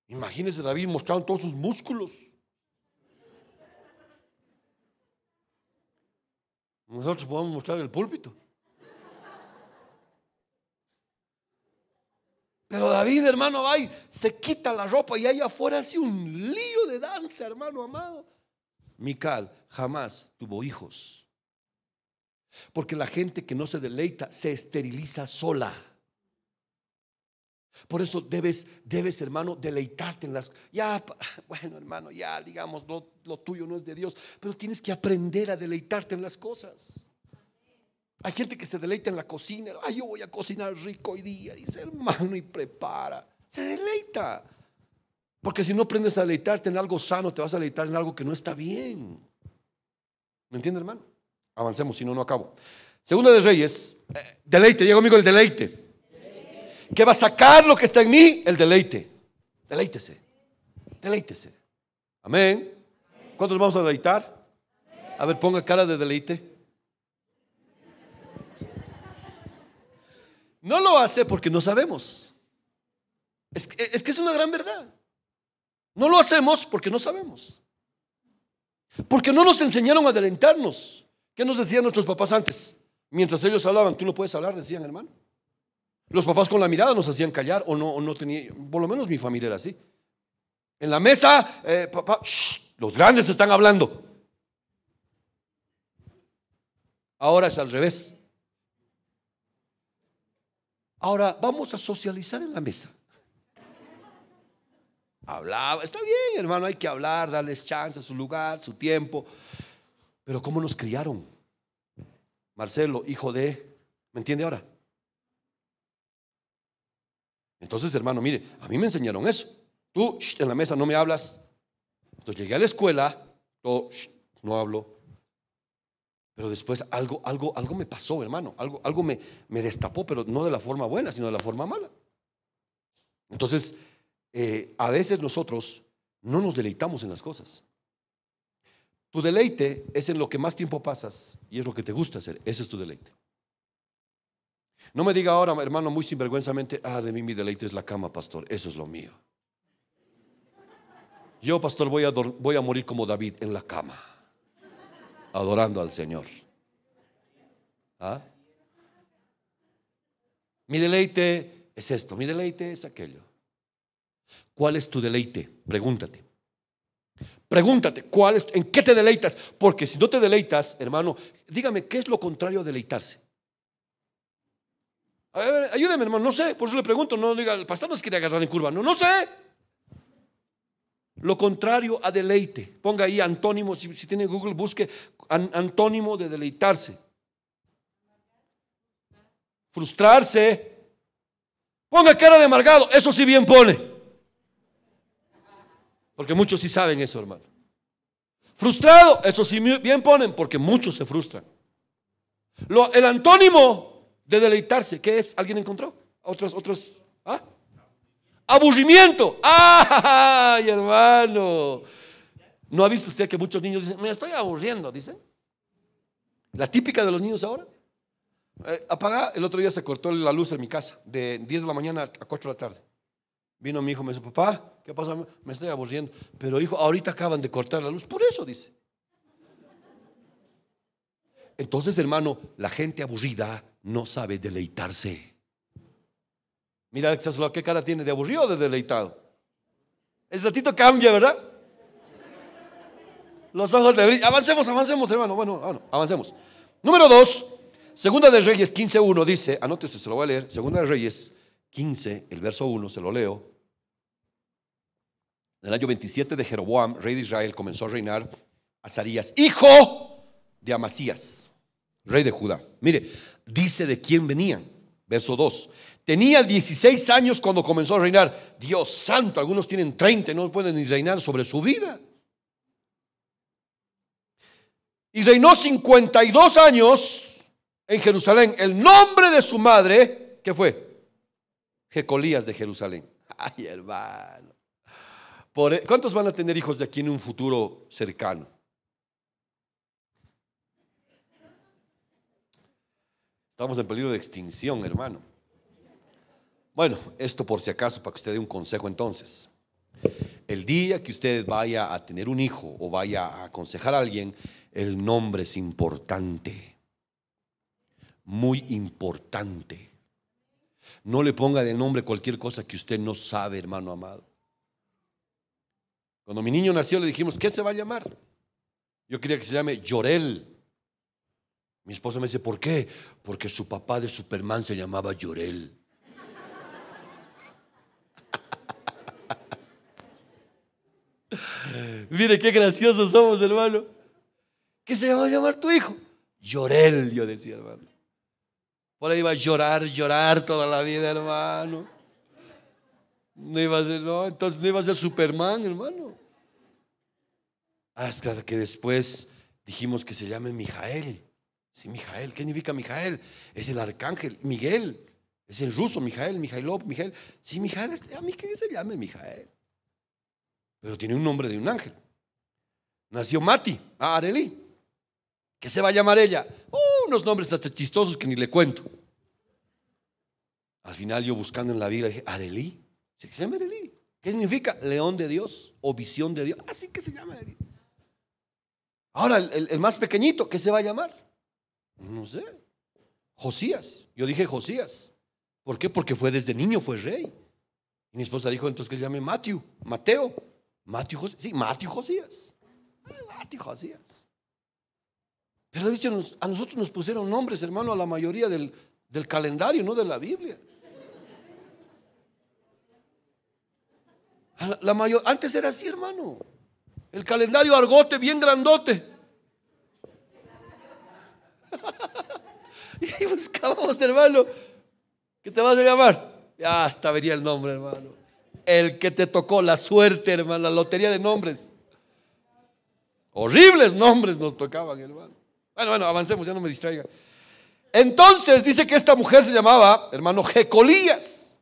Imagínense David mostrando todos sus músculos. Nosotros podemos mostrar el púlpito. Pero David, hermano, va se quita la ropa y ahí afuera hace un lío de danza, hermano amado. Mical jamás tuvo hijos. Porque la gente que no se deleita se esteriliza sola. Por eso debes, debes, hermano, deleitarte en las... Ya, bueno, hermano, ya, digamos, lo, lo, tuyo no es de Dios, pero tienes que aprender a deleitarte en las cosas. Hay gente que se deleita en la cocina. Ay, yo voy a cocinar rico hoy día, dice hermano, y prepara. Se deleita. Porque si no aprendes a deleitarte en algo sano, te vas a deleitar en algo que no está bien. ¿Me entiende, hermano? Avancemos, si no, no acabo. Segunda de Reyes, eh, deleite, llega amigo el deleite. ¿Qué va a sacar lo que está en mí? El deleite. Deleítese. Deleítese. Amén. ¿Cuántos vamos a deleitar? A ver, ponga cara de deleite. No lo hace porque no sabemos. es que es, una gran verdad. No lo hacemos porque no sabemos. Porque no nos enseñaron a adelantarnos. ¿Qué nos decían nuestros papás antes? Mientras ellos hablaban, tú no puedes hablar, decían hermano. Los papás con la mirada nos hacían callar o no, no tenía, por lo menos mi familia era así. En la mesa, eh, papá, los grandes están hablando. Ahora es al revés. Ahora vamos a socializar en la mesa. Hablaba, está bien, hermano, hay que hablar, darles chance, su lugar, su tiempo. Pero ¿cómo nos criaron? Marcelo, hijo de, ¿me entiende ahora? Entonces, hermano, mire, a mí me enseñaron eso. Tú en la mesa no me hablas. Entonces llegué a la escuela, Yo, no hablo. Pero después algo, algo, algo me pasó, hermano. Algo, algo me, me destapó, pero no de la forma buena, sino de la forma mala. Entonces, eh, a veces nosotros no nos deleitamos en las cosas. Tu deleite es en lo que más tiempo pasas y es lo que te gusta hacer. Ese es tu deleite. No me diga ahora, hermano, muy sinvergüenzamente, ah, de mí mi deleite es la cama, pastor. Eso es lo mío. Yo, pastor, voy a, voy a morir como David en la cama, adorando al Señor. ¿Ah? Mi deleite es esto, mi deleite es aquello. ¿Cuál es tu deleite? Pregúntate. Pregúntate, ¿cuál es, ¿en qué te deleitas? Porque si no te deleitas, hermano, dígame, ¿qué es lo contrario a deleitarse? A ayúdame, hermano, no sé, por eso le pregunto, no diga, el pastor no que te agarrar en curva, no, no sé. Lo contrario a deleite. Ponga ahí antónimo, si, tiene Google, busque antónimo de deleitarse. Frustrarse. Ponga cara de amargado, eso sí bien pone. Porque muchos sí saben eso, hermano. Frustrado, eso sí bien ponen, porque muchos se frustran. Lo, el antónimo de deleitarse, ¿qué es? ¿Alguien encontró? Otros, otros. ¿ah? Aburrimiento. <laughs> ¡Ay, hermano! ¿No ha visto usted que muchos niños dicen, me estoy aburriendo? Dicen. La típica de los niños ahora. Eh, apaga, el otro día se cortó la luz en mi casa, de 10 de la mañana a 4 de la tarde. Vino mi hijo, me dice, papá, ¿qué pasa? Me estoy aburriendo. Pero hijo, ahorita acaban de cortar la luz, por eso dice. Entonces, hermano, la gente aburrida no sabe deleitarse. Mira ¿qué cara tiene de aburrido o de deleitado? El ratito cambia, ¿verdad? Los ojos de brillan. Avancemos, avancemos, hermano. Bueno, bueno, avancemos. Número dos, Segunda de Reyes 15.1 dice, anótese, se lo voy a leer. Segunda de Reyes 15, el verso 1, se lo leo. En el año 27 de Jeroboam, rey de Israel, comenzó a reinar Azarías, hijo de Amasías, rey de Judá. Mire, dice de quién venían. Verso 2. Tenía 16 años cuando comenzó a reinar. Dios santo, algunos tienen 30 no pueden ni reinar sobre su vida. Y reinó 52 años en Jerusalén. El nombre de su madre, ¿qué fue? Jecolías de Jerusalén. <laughs> Ay, hermano. E-, ¿Cuántos van a tener hijos de aquí en un futuro cercano? Estamos en peligro de extinción, hermano. Bueno, esto por si acaso, para que usted dé un consejo entonces. El día que usted vaya a tener un hijo o vaya a aconsejar a alguien, el nombre es importante. Muy importante. No le ponga de nombre cualquier cosa que usted no sabe, hermano amado. Cuando mi niño nació le dijimos, ¿qué se va a llamar? Yo quería que se llame Llorel. Mi esposa me dice, ¿por qué? Porque su papá de Superman se llamaba Llorel. <laughs> Mire qué graciosos somos, hermano. ¿Qué se va a llamar tu hijo? Llorel, yo decía, hermano. Por ahí iba a llorar, llorar toda la vida, hermano. No iba a ser, no, entonces no iba a ser Superman, hermano. Hasta que después dijimos que se llame Mijael. Sí, Mijael. ¿Qué significa Mijael? Es el arcángel. Miguel. Es el ruso, Mijael, Mijailov, Mijael. Sí, Mijael, este, a mí que se llame Mijael. Pero tiene un nombre de un ángel. Nació Mati, ah, Areli. ¿Qué se va a llamar ella? Uh, unos nombres hasta chistosos que ni le cuento. Al final yo buscando en la Biblia dije, Adelí, se llama ¿Qué significa? León de Dios o visión de Dios. Así ah, que se llama Adelí, Ahora, el, más pequeñito, ¿qué se va a llamar? No sé. Josías. Yo dije Josías. ¿Por qué? Porque fue desde niño, fue rey. Y mi esposa dijo entonces que se llame Mateo. Mateo. Sí, Mateo Josías. Josías. Pero dicho, a nosotros nos pusieron nombres, hermano, a la mayoría del, calendario, no de la Biblia. La, antes era así, hermano. El calendario argote, bien grandote. <laughs> y buscábamos, hermano, ¿qué te vas a llamar? Ya hasta venía el nombre, hermano. El que te tocó, la suerte, hermano, la lotería de nombres. Horribles nombres nos tocaban, hermano. Bueno, ah, bueno, avancemos, ya no me distraiga. Entonces dice que esta mujer se llamaba, hermano, Jecolías.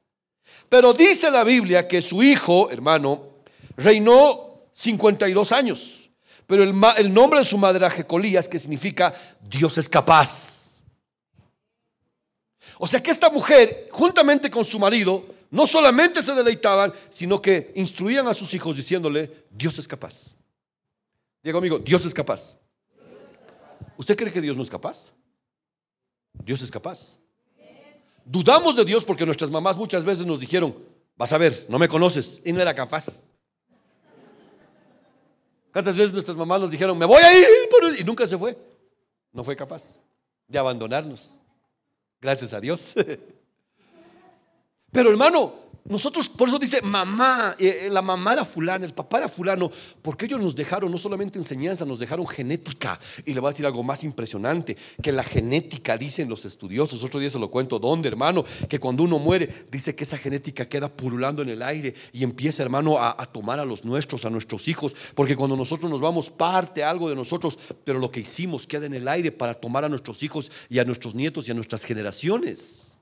Pero dice la Biblia que su hijo, hermano, reinó 52 años. Pero el, nombre de su madre era Jecolías, que significa Dios es capaz. O sea que esta mujer, juntamente con su marido, no solamente se deleitaban, sino que instruían a sus hijos diciéndole, Dios es capaz. Digo amigo, Dios es capaz. ¿Usted cree que Dios no es capaz? Dios es capaz. Dudamos de Dios porque nuestras mamás muchas veces nos dijeron, vas a ver, no me conoces, y no era capaz. ¿Cuántas veces nuestras mamás nos dijeron, me voy a ir? Y nunca se fue. No fue capaz de abandonarnos. Gracias a Dios. <laughs> Pero hermano, nosotros, por eso dice mamá, eh, eh, la mamá era fulana, el papá era fulano, porque ellos nos dejaron no solamente enseñanza, nos dejaron genética. Y le voy a decir algo más impresionante, que la genética, dicen los estudiosos, otro día se lo cuento, ¿dónde, hermano? Que cuando uno muere, dice que esa genética queda purulando en el aire y empieza, hermano, a tomar a los nuestros, a nuestros hijos, porque cuando nosotros nos vamos, parte algo de nosotros, pero lo que hicimos queda en el aire para tomar a nuestros hijos y a nuestros nietos y a nuestras generaciones.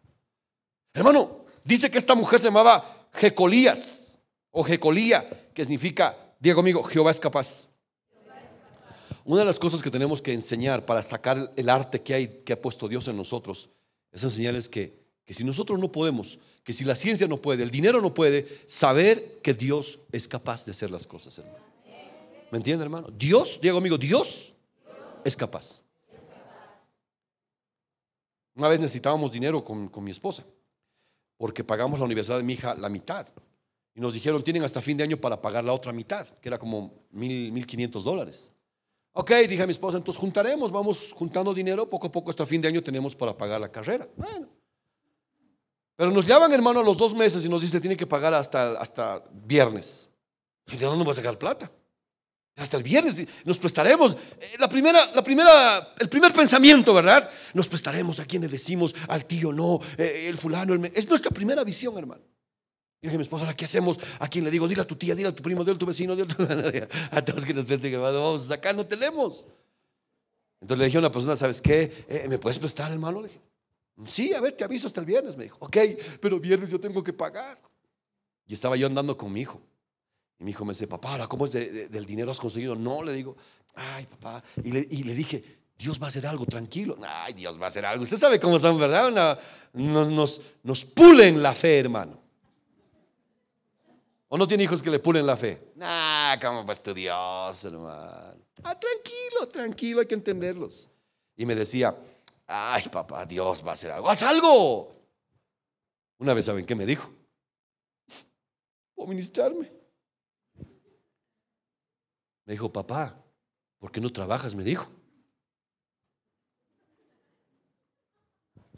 Hermano, Dice que esta mujer se llamaba Jecolías o Jecolía, que significa, Diego amigo, Jehová es capaz. Una de las cosas que tenemos que enseñar para sacar el arte que hay, que ha puesto Dios en nosotros, es enseñarles que, que si nosotros no podemos, que si la ciencia no puede, el dinero no puede, saber que Dios es capaz de hacer las cosas, hermano. ¿Me entiende, hermano? Dios, Diego amigo, Dios es capaz. Una vez necesitábamos dinero con mi esposa porque pagamos la universidad de mi hija la mitad. Y nos dijeron, tienen hasta fin de año para pagar la otra mitad, que era como mil, mil quinientos dólares. Ok, dije a mi esposa, entonces juntaremos, vamos juntando dinero, poco a poco hasta fin de año tenemos para pagar la carrera. Bueno. Pero nos llaman, hermano, a los dos meses y nos dice, tiene que pagar hasta, hasta viernes. ¿Y de dónde voy a sacar plata? Hasta el viernes nos prestaremos. Eh, la primera, la primera, el primer pensamiento, ¿verdad? Nos prestaremos a quien le decimos, al tío, no, eh, el fulano. Es nuestra primera visión, hermano. Y dije, mi esposa, ¿qué hacemos? ¿A quién le digo? Dile a tu tía, dile a tu primo, dile a tu vecino, dile a, tu... <laughs> a todos que nos presten, hermano, vamos a pues no tenemos. Entonces le dije a una persona, ¿sabes qué? Eh, ¿Me puedes prestar, hermano? Le dije, sí, a ver, te aviso hasta el viernes. Me dijo, ok, pero viernes yo tengo que pagar. Y estaba yo andando con mi hijo. Mi hijo me dice, papá, ¿ahora cómo es del dinero has conseguido? No, le digo, ay, papá. Y le, dije, Dios va a hacer algo, tranquilo. Ay, Dios va a hacer algo. Usted sabe cómo son, ¿verdad? Nos, nos, nos pulen la fe, hermano. ¿O no tiene hijos que le pulen la fe? Nah, ¿cómo pues tu Dios, hermano? Ah, tranquilo, tranquilo, hay que entenderlos. Y me decía, ay, papá, Dios va a hacer algo. ¡Haz algo! Una vez, ¿saben qué me dijo? a ministrarme. Me dijo, papá, ¿por qué no trabajas? Me dijo.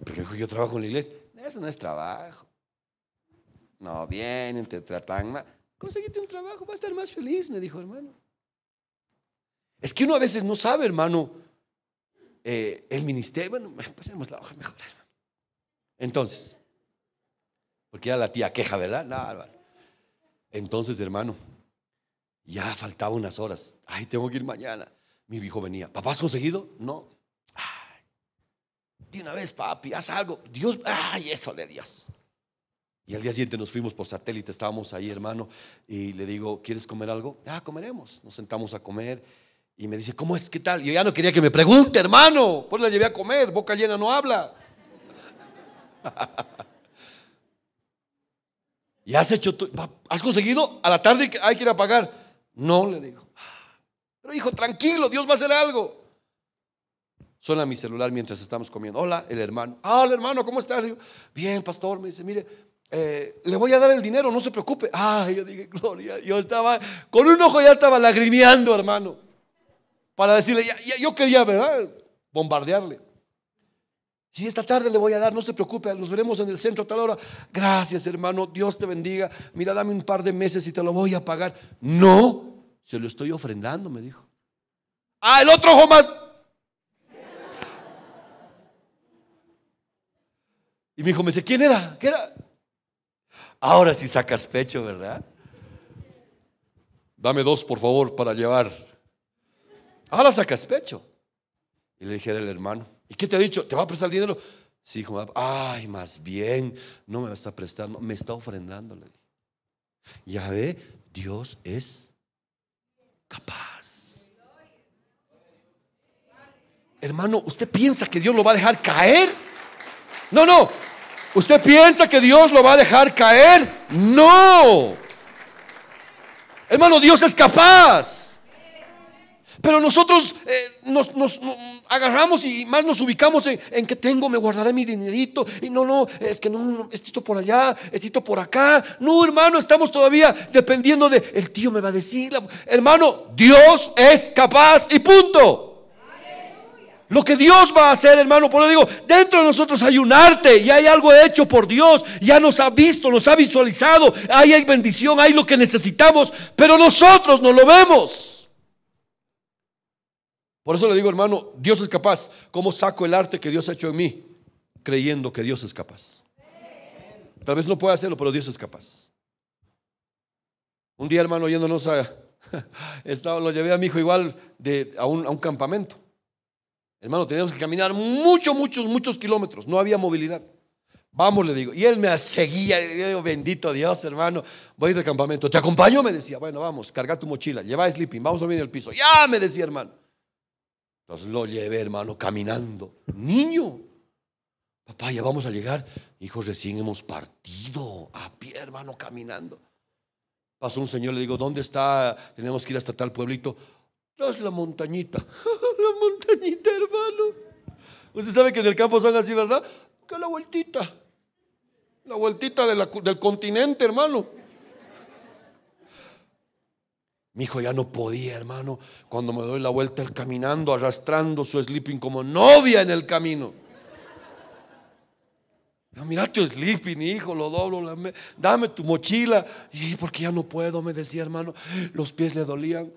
Pero dijo, yo trabajo en la iglesia. Eso no es trabajo. No vienen, te tratan mal. conseguí un trabajo, va a estar más feliz, me dijo hermano. Es que uno a veces no sabe, hermano, eh, el ministerio. Bueno, pasemos la hoja mejor, hermano. Entonces, porque ya la tía queja, ¿verdad? No, Entonces, hermano, ya faltaba unas horas. Ay, tengo que ir mañana. Mi hijo venía. ¿Papá has conseguido? No. Ay, de una vez, papi, haz algo. Dios, ay, eso de Dios. Y al día siguiente nos fuimos por satélite, estábamos ahí, hermano, y le digo, ¿quieres comer algo? Ah, comeremos. Nos sentamos a comer. Y me dice, ¿cómo es? ¿Qué tal? Yo ya no quería que me pregunte, hermano. Pues la llevé a comer, boca llena no habla. <laughs> y has hecho, tu, ¿has conseguido? A la tarde hay que ir a pagar. No, le digo. Pero hijo, tranquilo, Dios va a hacer algo. Suena mi celular mientras estamos comiendo. Hola, el hermano. Ah, hola hermano, ¿cómo estás? Bien, pastor. Me dice, mire, eh, le voy a dar el dinero, no se preocupe. Ah, yo dije, gloria. Yo estaba, con un ojo ya estaba lagrimeando, hermano. Para decirle, yo quería, ¿verdad? Bombardearle. Si esta tarde le voy a dar, no se preocupe, nos veremos en el centro a tal hora. Gracias, hermano, Dios te bendiga. Mira, dame un par de meses y te lo voy a pagar. No, se lo estoy ofrendando, me dijo. Ah, el otro ojo más. Y mi hijo me dice, ¿quién era? ¿Qué era? Ahora sí sacas pecho, ¿verdad? Dame dos, por favor, para llevar. Ahora sacas pecho. Y le dije el hermano, ¿Y qué te ha dicho? ¿Te va a prestar dinero? Sí, hijo, ay, más bien, no me va a estar prestando, me está ofrendando. Ya ve, Dios es capaz. Hermano, ¿usted piensa que Dios lo va a dejar caer? No, no. ¿Usted piensa que Dios lo va a dejar caer? No. Hermano, Dios es capaz. Pero nosotros eh, nos, agarramos y más nos ubicamos en, que tengo, me guardaré mi dinerito. Y no, no, es que no, no por allá, necesito por acá. No, hermano, estamos todavía dependiendo de, el tío me va a decir, hermano, Dios es capaz y punto. Lo que Dios va a hacer, hermano, por lo digo, dentro de nosotros hay un arte y hay algo hecho por Dios. Ya nos ha visto, nos ha visualizado, ahí hay bendición, hay lo que necesitamos, pero nosotros no lo vemos. Por eso le digo, hermano, Dios es capaz. ¿Cómo saco el arte que Dios ha hecho en mí? Creyendo que Dios es capaz. Tal vez no pueda hacerlo, pero Dios es capaz. Un día, hermano, yéndonos a... <laughs> Estaba, lo llevé a mi hijo igual a un, campamento. Hermano, teníamos que caminar muchos, muchos, muchos kilómetros. No había movilidad. Vamos, le digo. Y él me seguía. digo, bendito Dios, hermano. Voy de campamento. ¿Te acompaño? Me decía. Bueno, vamos, carga tu mochila. Lleva sleeping. Vamos a venir al el piso. Ya, me decía, hermano. Entonces lo llevé, hermano, caminando. Niño, papá, ya vamos a llegar. Hijos, recién hemos partido a pie, hermano, caminando. Pasó un señor, le digo, ¿dónde está? Tenemos que ir hasta tal pueblito. Tras la montañita. <laughs> la montañita, hermano. Usted sabe que en el campo son así, ¿verdad? Que la vueltita. La vueltita del continente, hermano. Mi hijo ya no podía, hermano, cuando me doy la vuelta caminando, arrastrando su sleeping como novia en el camino. mira tu sleeping, hijo, lo doblo, dame tu mochila. Y porque ya no puedo, me decía, hermano, los pies le dolían.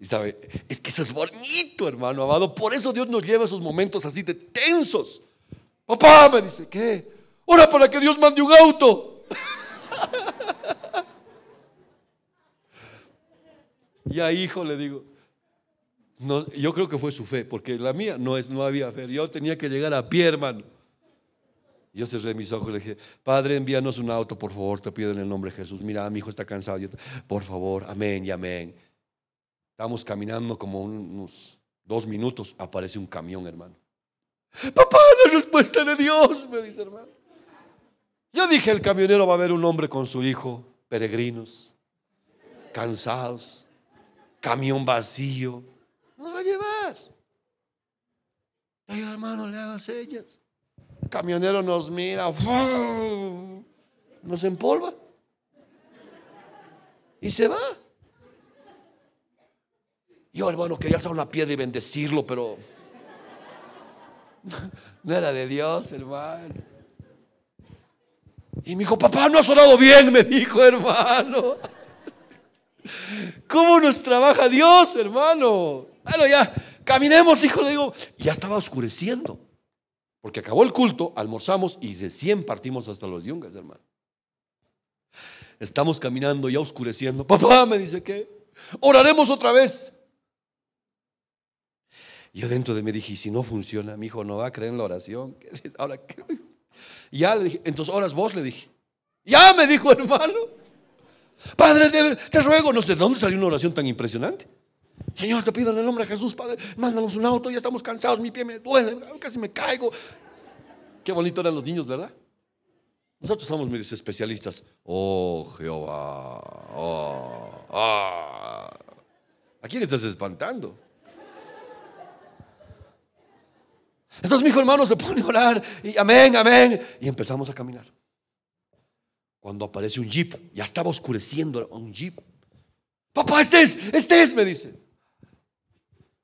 Y sabe, es que eso es bonito, hermano amado. Por eso Dios nos lleva esos momentos así de tensos. Papá me dice, ¿qué? Ora para que Dios mande un auto. <laughs> Y a hijo le digo, no, yo creo que fue su fe, porque la mía no, es, no había fe. Yo tenía que llegar a pie, hermano. Yo cerré mis ojos y le dije, Padre, envíanos un auto, por favor, te pido en el nombre de Jesús. Mira, mi hijo está cansado. por favor, amén y amén. Estamos caminando como unos dos minutos, aparece un camión, hermano. Papá, la respuesta de Dios, me dice hermano. Yo dije, el camionero va a ver un hombre con su hijo, peregrinos, cansados camión vacío. Nos va a llevar. Ay, hermano, le hagas ellas. camionero nos mira, nos empolva y se va. Yo, hermano, quería hacer una piedra y bendecirlo, pero <laughs> no era de Dios, hermano. Y me dijo, papá, no has sonado bien, <laughs> me dijo, hermano. ¿Cómo nos trabaja Dios, hermano? Bueno, ya, caminemos, hijo, le digo. ya estaba oscureciendo. Porque acabó el culto, almorzamos y de 100 partimos hasta los yungas, hermano. Estamos caminando ya oscureciendo. <laughs> Papá me dice que oraremos otra vez. Yo dentro de mí dije, si no funciona, mi hijo no va a creer en la oración. <laughs> Ahora, ¿qué? <laughs> Ya le dije, entonces oras vos, le dije. Ya me dijo, hermano. Padre, te, ruego, no sé de dónde salió una oración tan impresionante. Señor, te pido en el nombre de Jesús, Padre, mándanos un auto, ya estamos cansados, mi pie me duele, casi me caigo. Qué bonito eran los niños, ¿verdad? Nosotros somos mis especialistas. Oh, Jehová. Oh, oh. ¿A quién estás espantando? Entonces mi hijo hermano se pone a orar y amén, amén. Y empezamos a caminar cuando aparece un jeep. Ya estaba oscureciendo un jeep. Papá, estés, estés, me dice.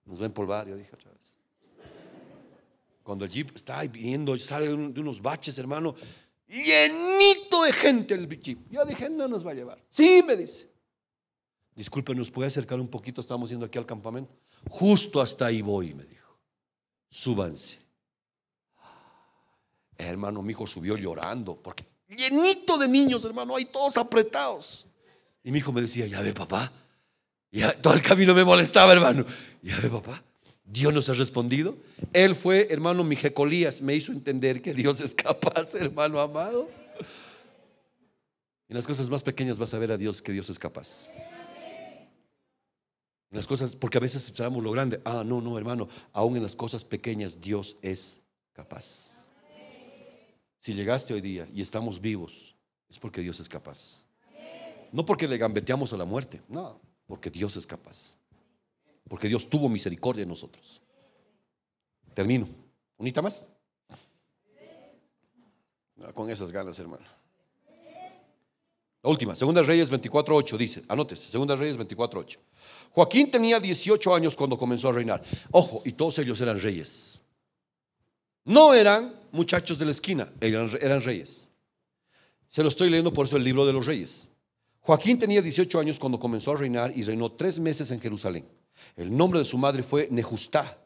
Nos va a empolvar, yo dije otra vez. Cuando el jeep está viendo sale de unos baches, hermano, llenito de gente el jeep. Yo dije, no nos va a llevar. Sí, me dice. Disculpe, ¿nos puede acercar un poquito? Estamos yendo aquí al campamento. Justo hasta ahí voy, me dijo. Súbanse. Hermano, mi hijo subió llorando porque llenito de niños, hermano, ahí todos apretados. Y mi hijo me decía, ya ve papá, ya, todo el camino me molestaba, hermano. Ya ve papá, Dios nos ha respondido. Él fue, hermano, mi jecolías, me hizo entender que Dios es capaz, hermano amado. En las cosas más pequeñas vas a ver a Dios que Dios es capaz. En las cosas, porque a veces sabemos lo grande. Ah, no, no, hermano, aún en las cosas pequeñas Dios es capaz. Si llegaste hoy día y estamos vivos, es porque Dios es capaz. No porque le gambeteamos a la muerte, no, porque Dios es capaz. Porque Dios tuvo misericordia en nosotros. Termino. ¿Unita más? con esas ganas, hermano. La última, Segunda Reyes 24.8 dice, anótese, Segunda Reyes 24.8. Joaquín tenía 18 años cuando comenzó a reinar. Ojo, y todos ellos eran reyes. No eran muchachos de la esquina, eran, reyes. Se lo estoy leyendo por eso el libro de los reyes. Joaquín tenía 18 años cuando comenzó a reinar y reinó tres meses en Jerusalén. El nombre de su madre fue Nejustá,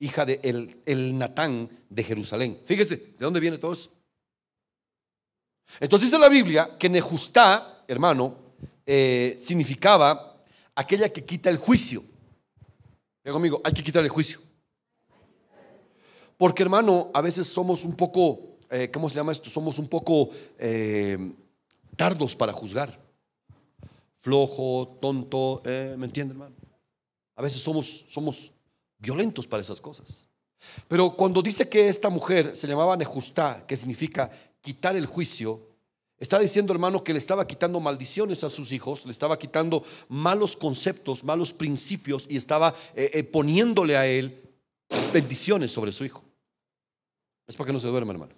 hija de el, Natán de Jerusalén. Fíjese, ¿de dónde viene todo eso? Entonces dice la Biblia que Nejustá, hermano, eh, significaba aquella que quita el juicio. Digo conmigo, hay que quitar el juicio. Porque hermano, a veces somos un poco, eh, ¿cómo se llama esto? Somos un poco eh, tardos para juzgar. Flojo, tonto, eh, ¿me entiende hermano? A veces somos, somos violentos para esas cosas. Pero cuando dice que esta mujer se llamaba Nejustá, que significa quitar el juicio, está diciendo, hermano, que le estaba quitando maldiciones a sus hijos, le estaba quitando malos conceptos, malos principios y estaba poniéndole a él bendiciones sobre su hijo. Es para que no se duerma, hermano.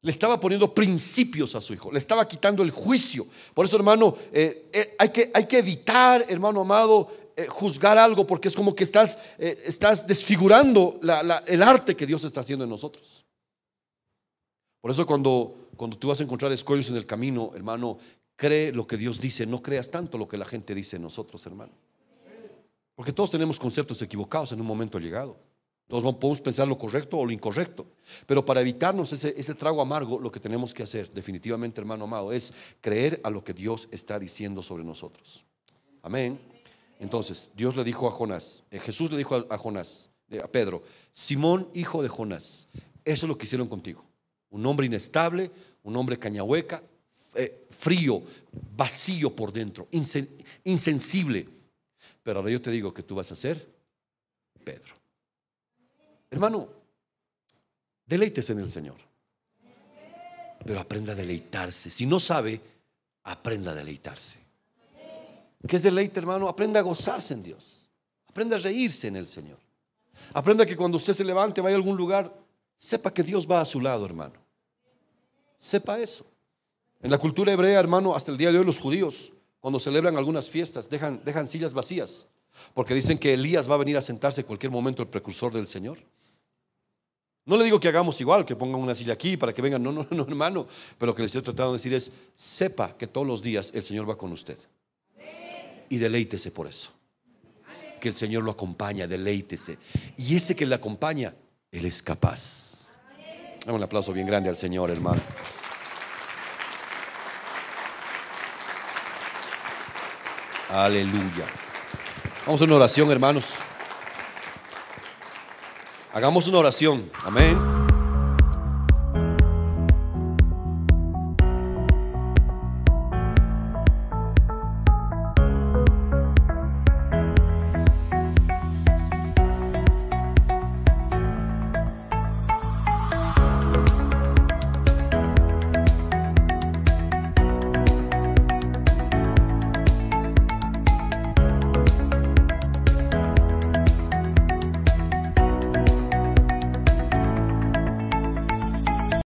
Le estaba poniendo principios a su hijo, le estaba quitando el juicio. Por eso, hermano, eh, eh, hay, que, hay, que, evitar, hermano amado, eh, juzgar algo porque es como que estás, estás desfigurando el arte que Dios está haciendo en nosotros. Por eso cuando, cuando tú vas a encontrar escollos en el camino, hermano, cree lo que Dios dice, no creas tanto lo que la gente dice en nosotros, hermano. Porque todos tenemos conceptos equivocados en un momento llegado. Todos podemos pensar lo correcto o lo incorrecto, pero para evitarnos ese, trago amargo, lo que tenemos que hacer, definitivamente, hermano amado, es creer a lo que Dios está diciendo sobre nosotros. Amén. Entonces, Dios le dijo a Jonás, eh, Jesús le dijo a, Jonás, eh, a Pedro, Simón, hijo de Jonás, eso es lo que hicieron contigo. Un hombre inestable, un hombre cañahueca, eh, frío, vacío por dentro, insensible. Pero ahora yo te digo que tú vas a ser Pedro. Hermano, deleites en el Señor. Pero aprenda a deleitarse. Si no sabe, aprenda a deleitarse. ¿Qué es deleite, hermano? Aprenda a gozarse en Dios. Aprenda a reírse en el Señor. Aprenda que cuando usted se levante, vaya a algún lugar, sepa que Dios va a su lado, hermano. Sepa eso. En la cultura hebrea, hermano, hasta el día de hoy los judíos, cuando celebran algunas fiestas, dejan sillas vacías, porque dicen que Elías va a venir a sentarse en cualquier momento el precursor del Señor. No le digo que hagamos igual, que pongan una silla aquí para que vengan, no, no, no, hermano. Pero lo que le estoy tratando de decir es, sepa que todos los días el Señor va con usted. Y deleítese por eso. Que el Señor lo acompaña, deleítese. Y ese que le acompaña, Él es capaz. Dame un aplauso bien grande al Señor, hermano. Aleluya. Vamos a una oración, hermanos. Hagamos una oración. Amén.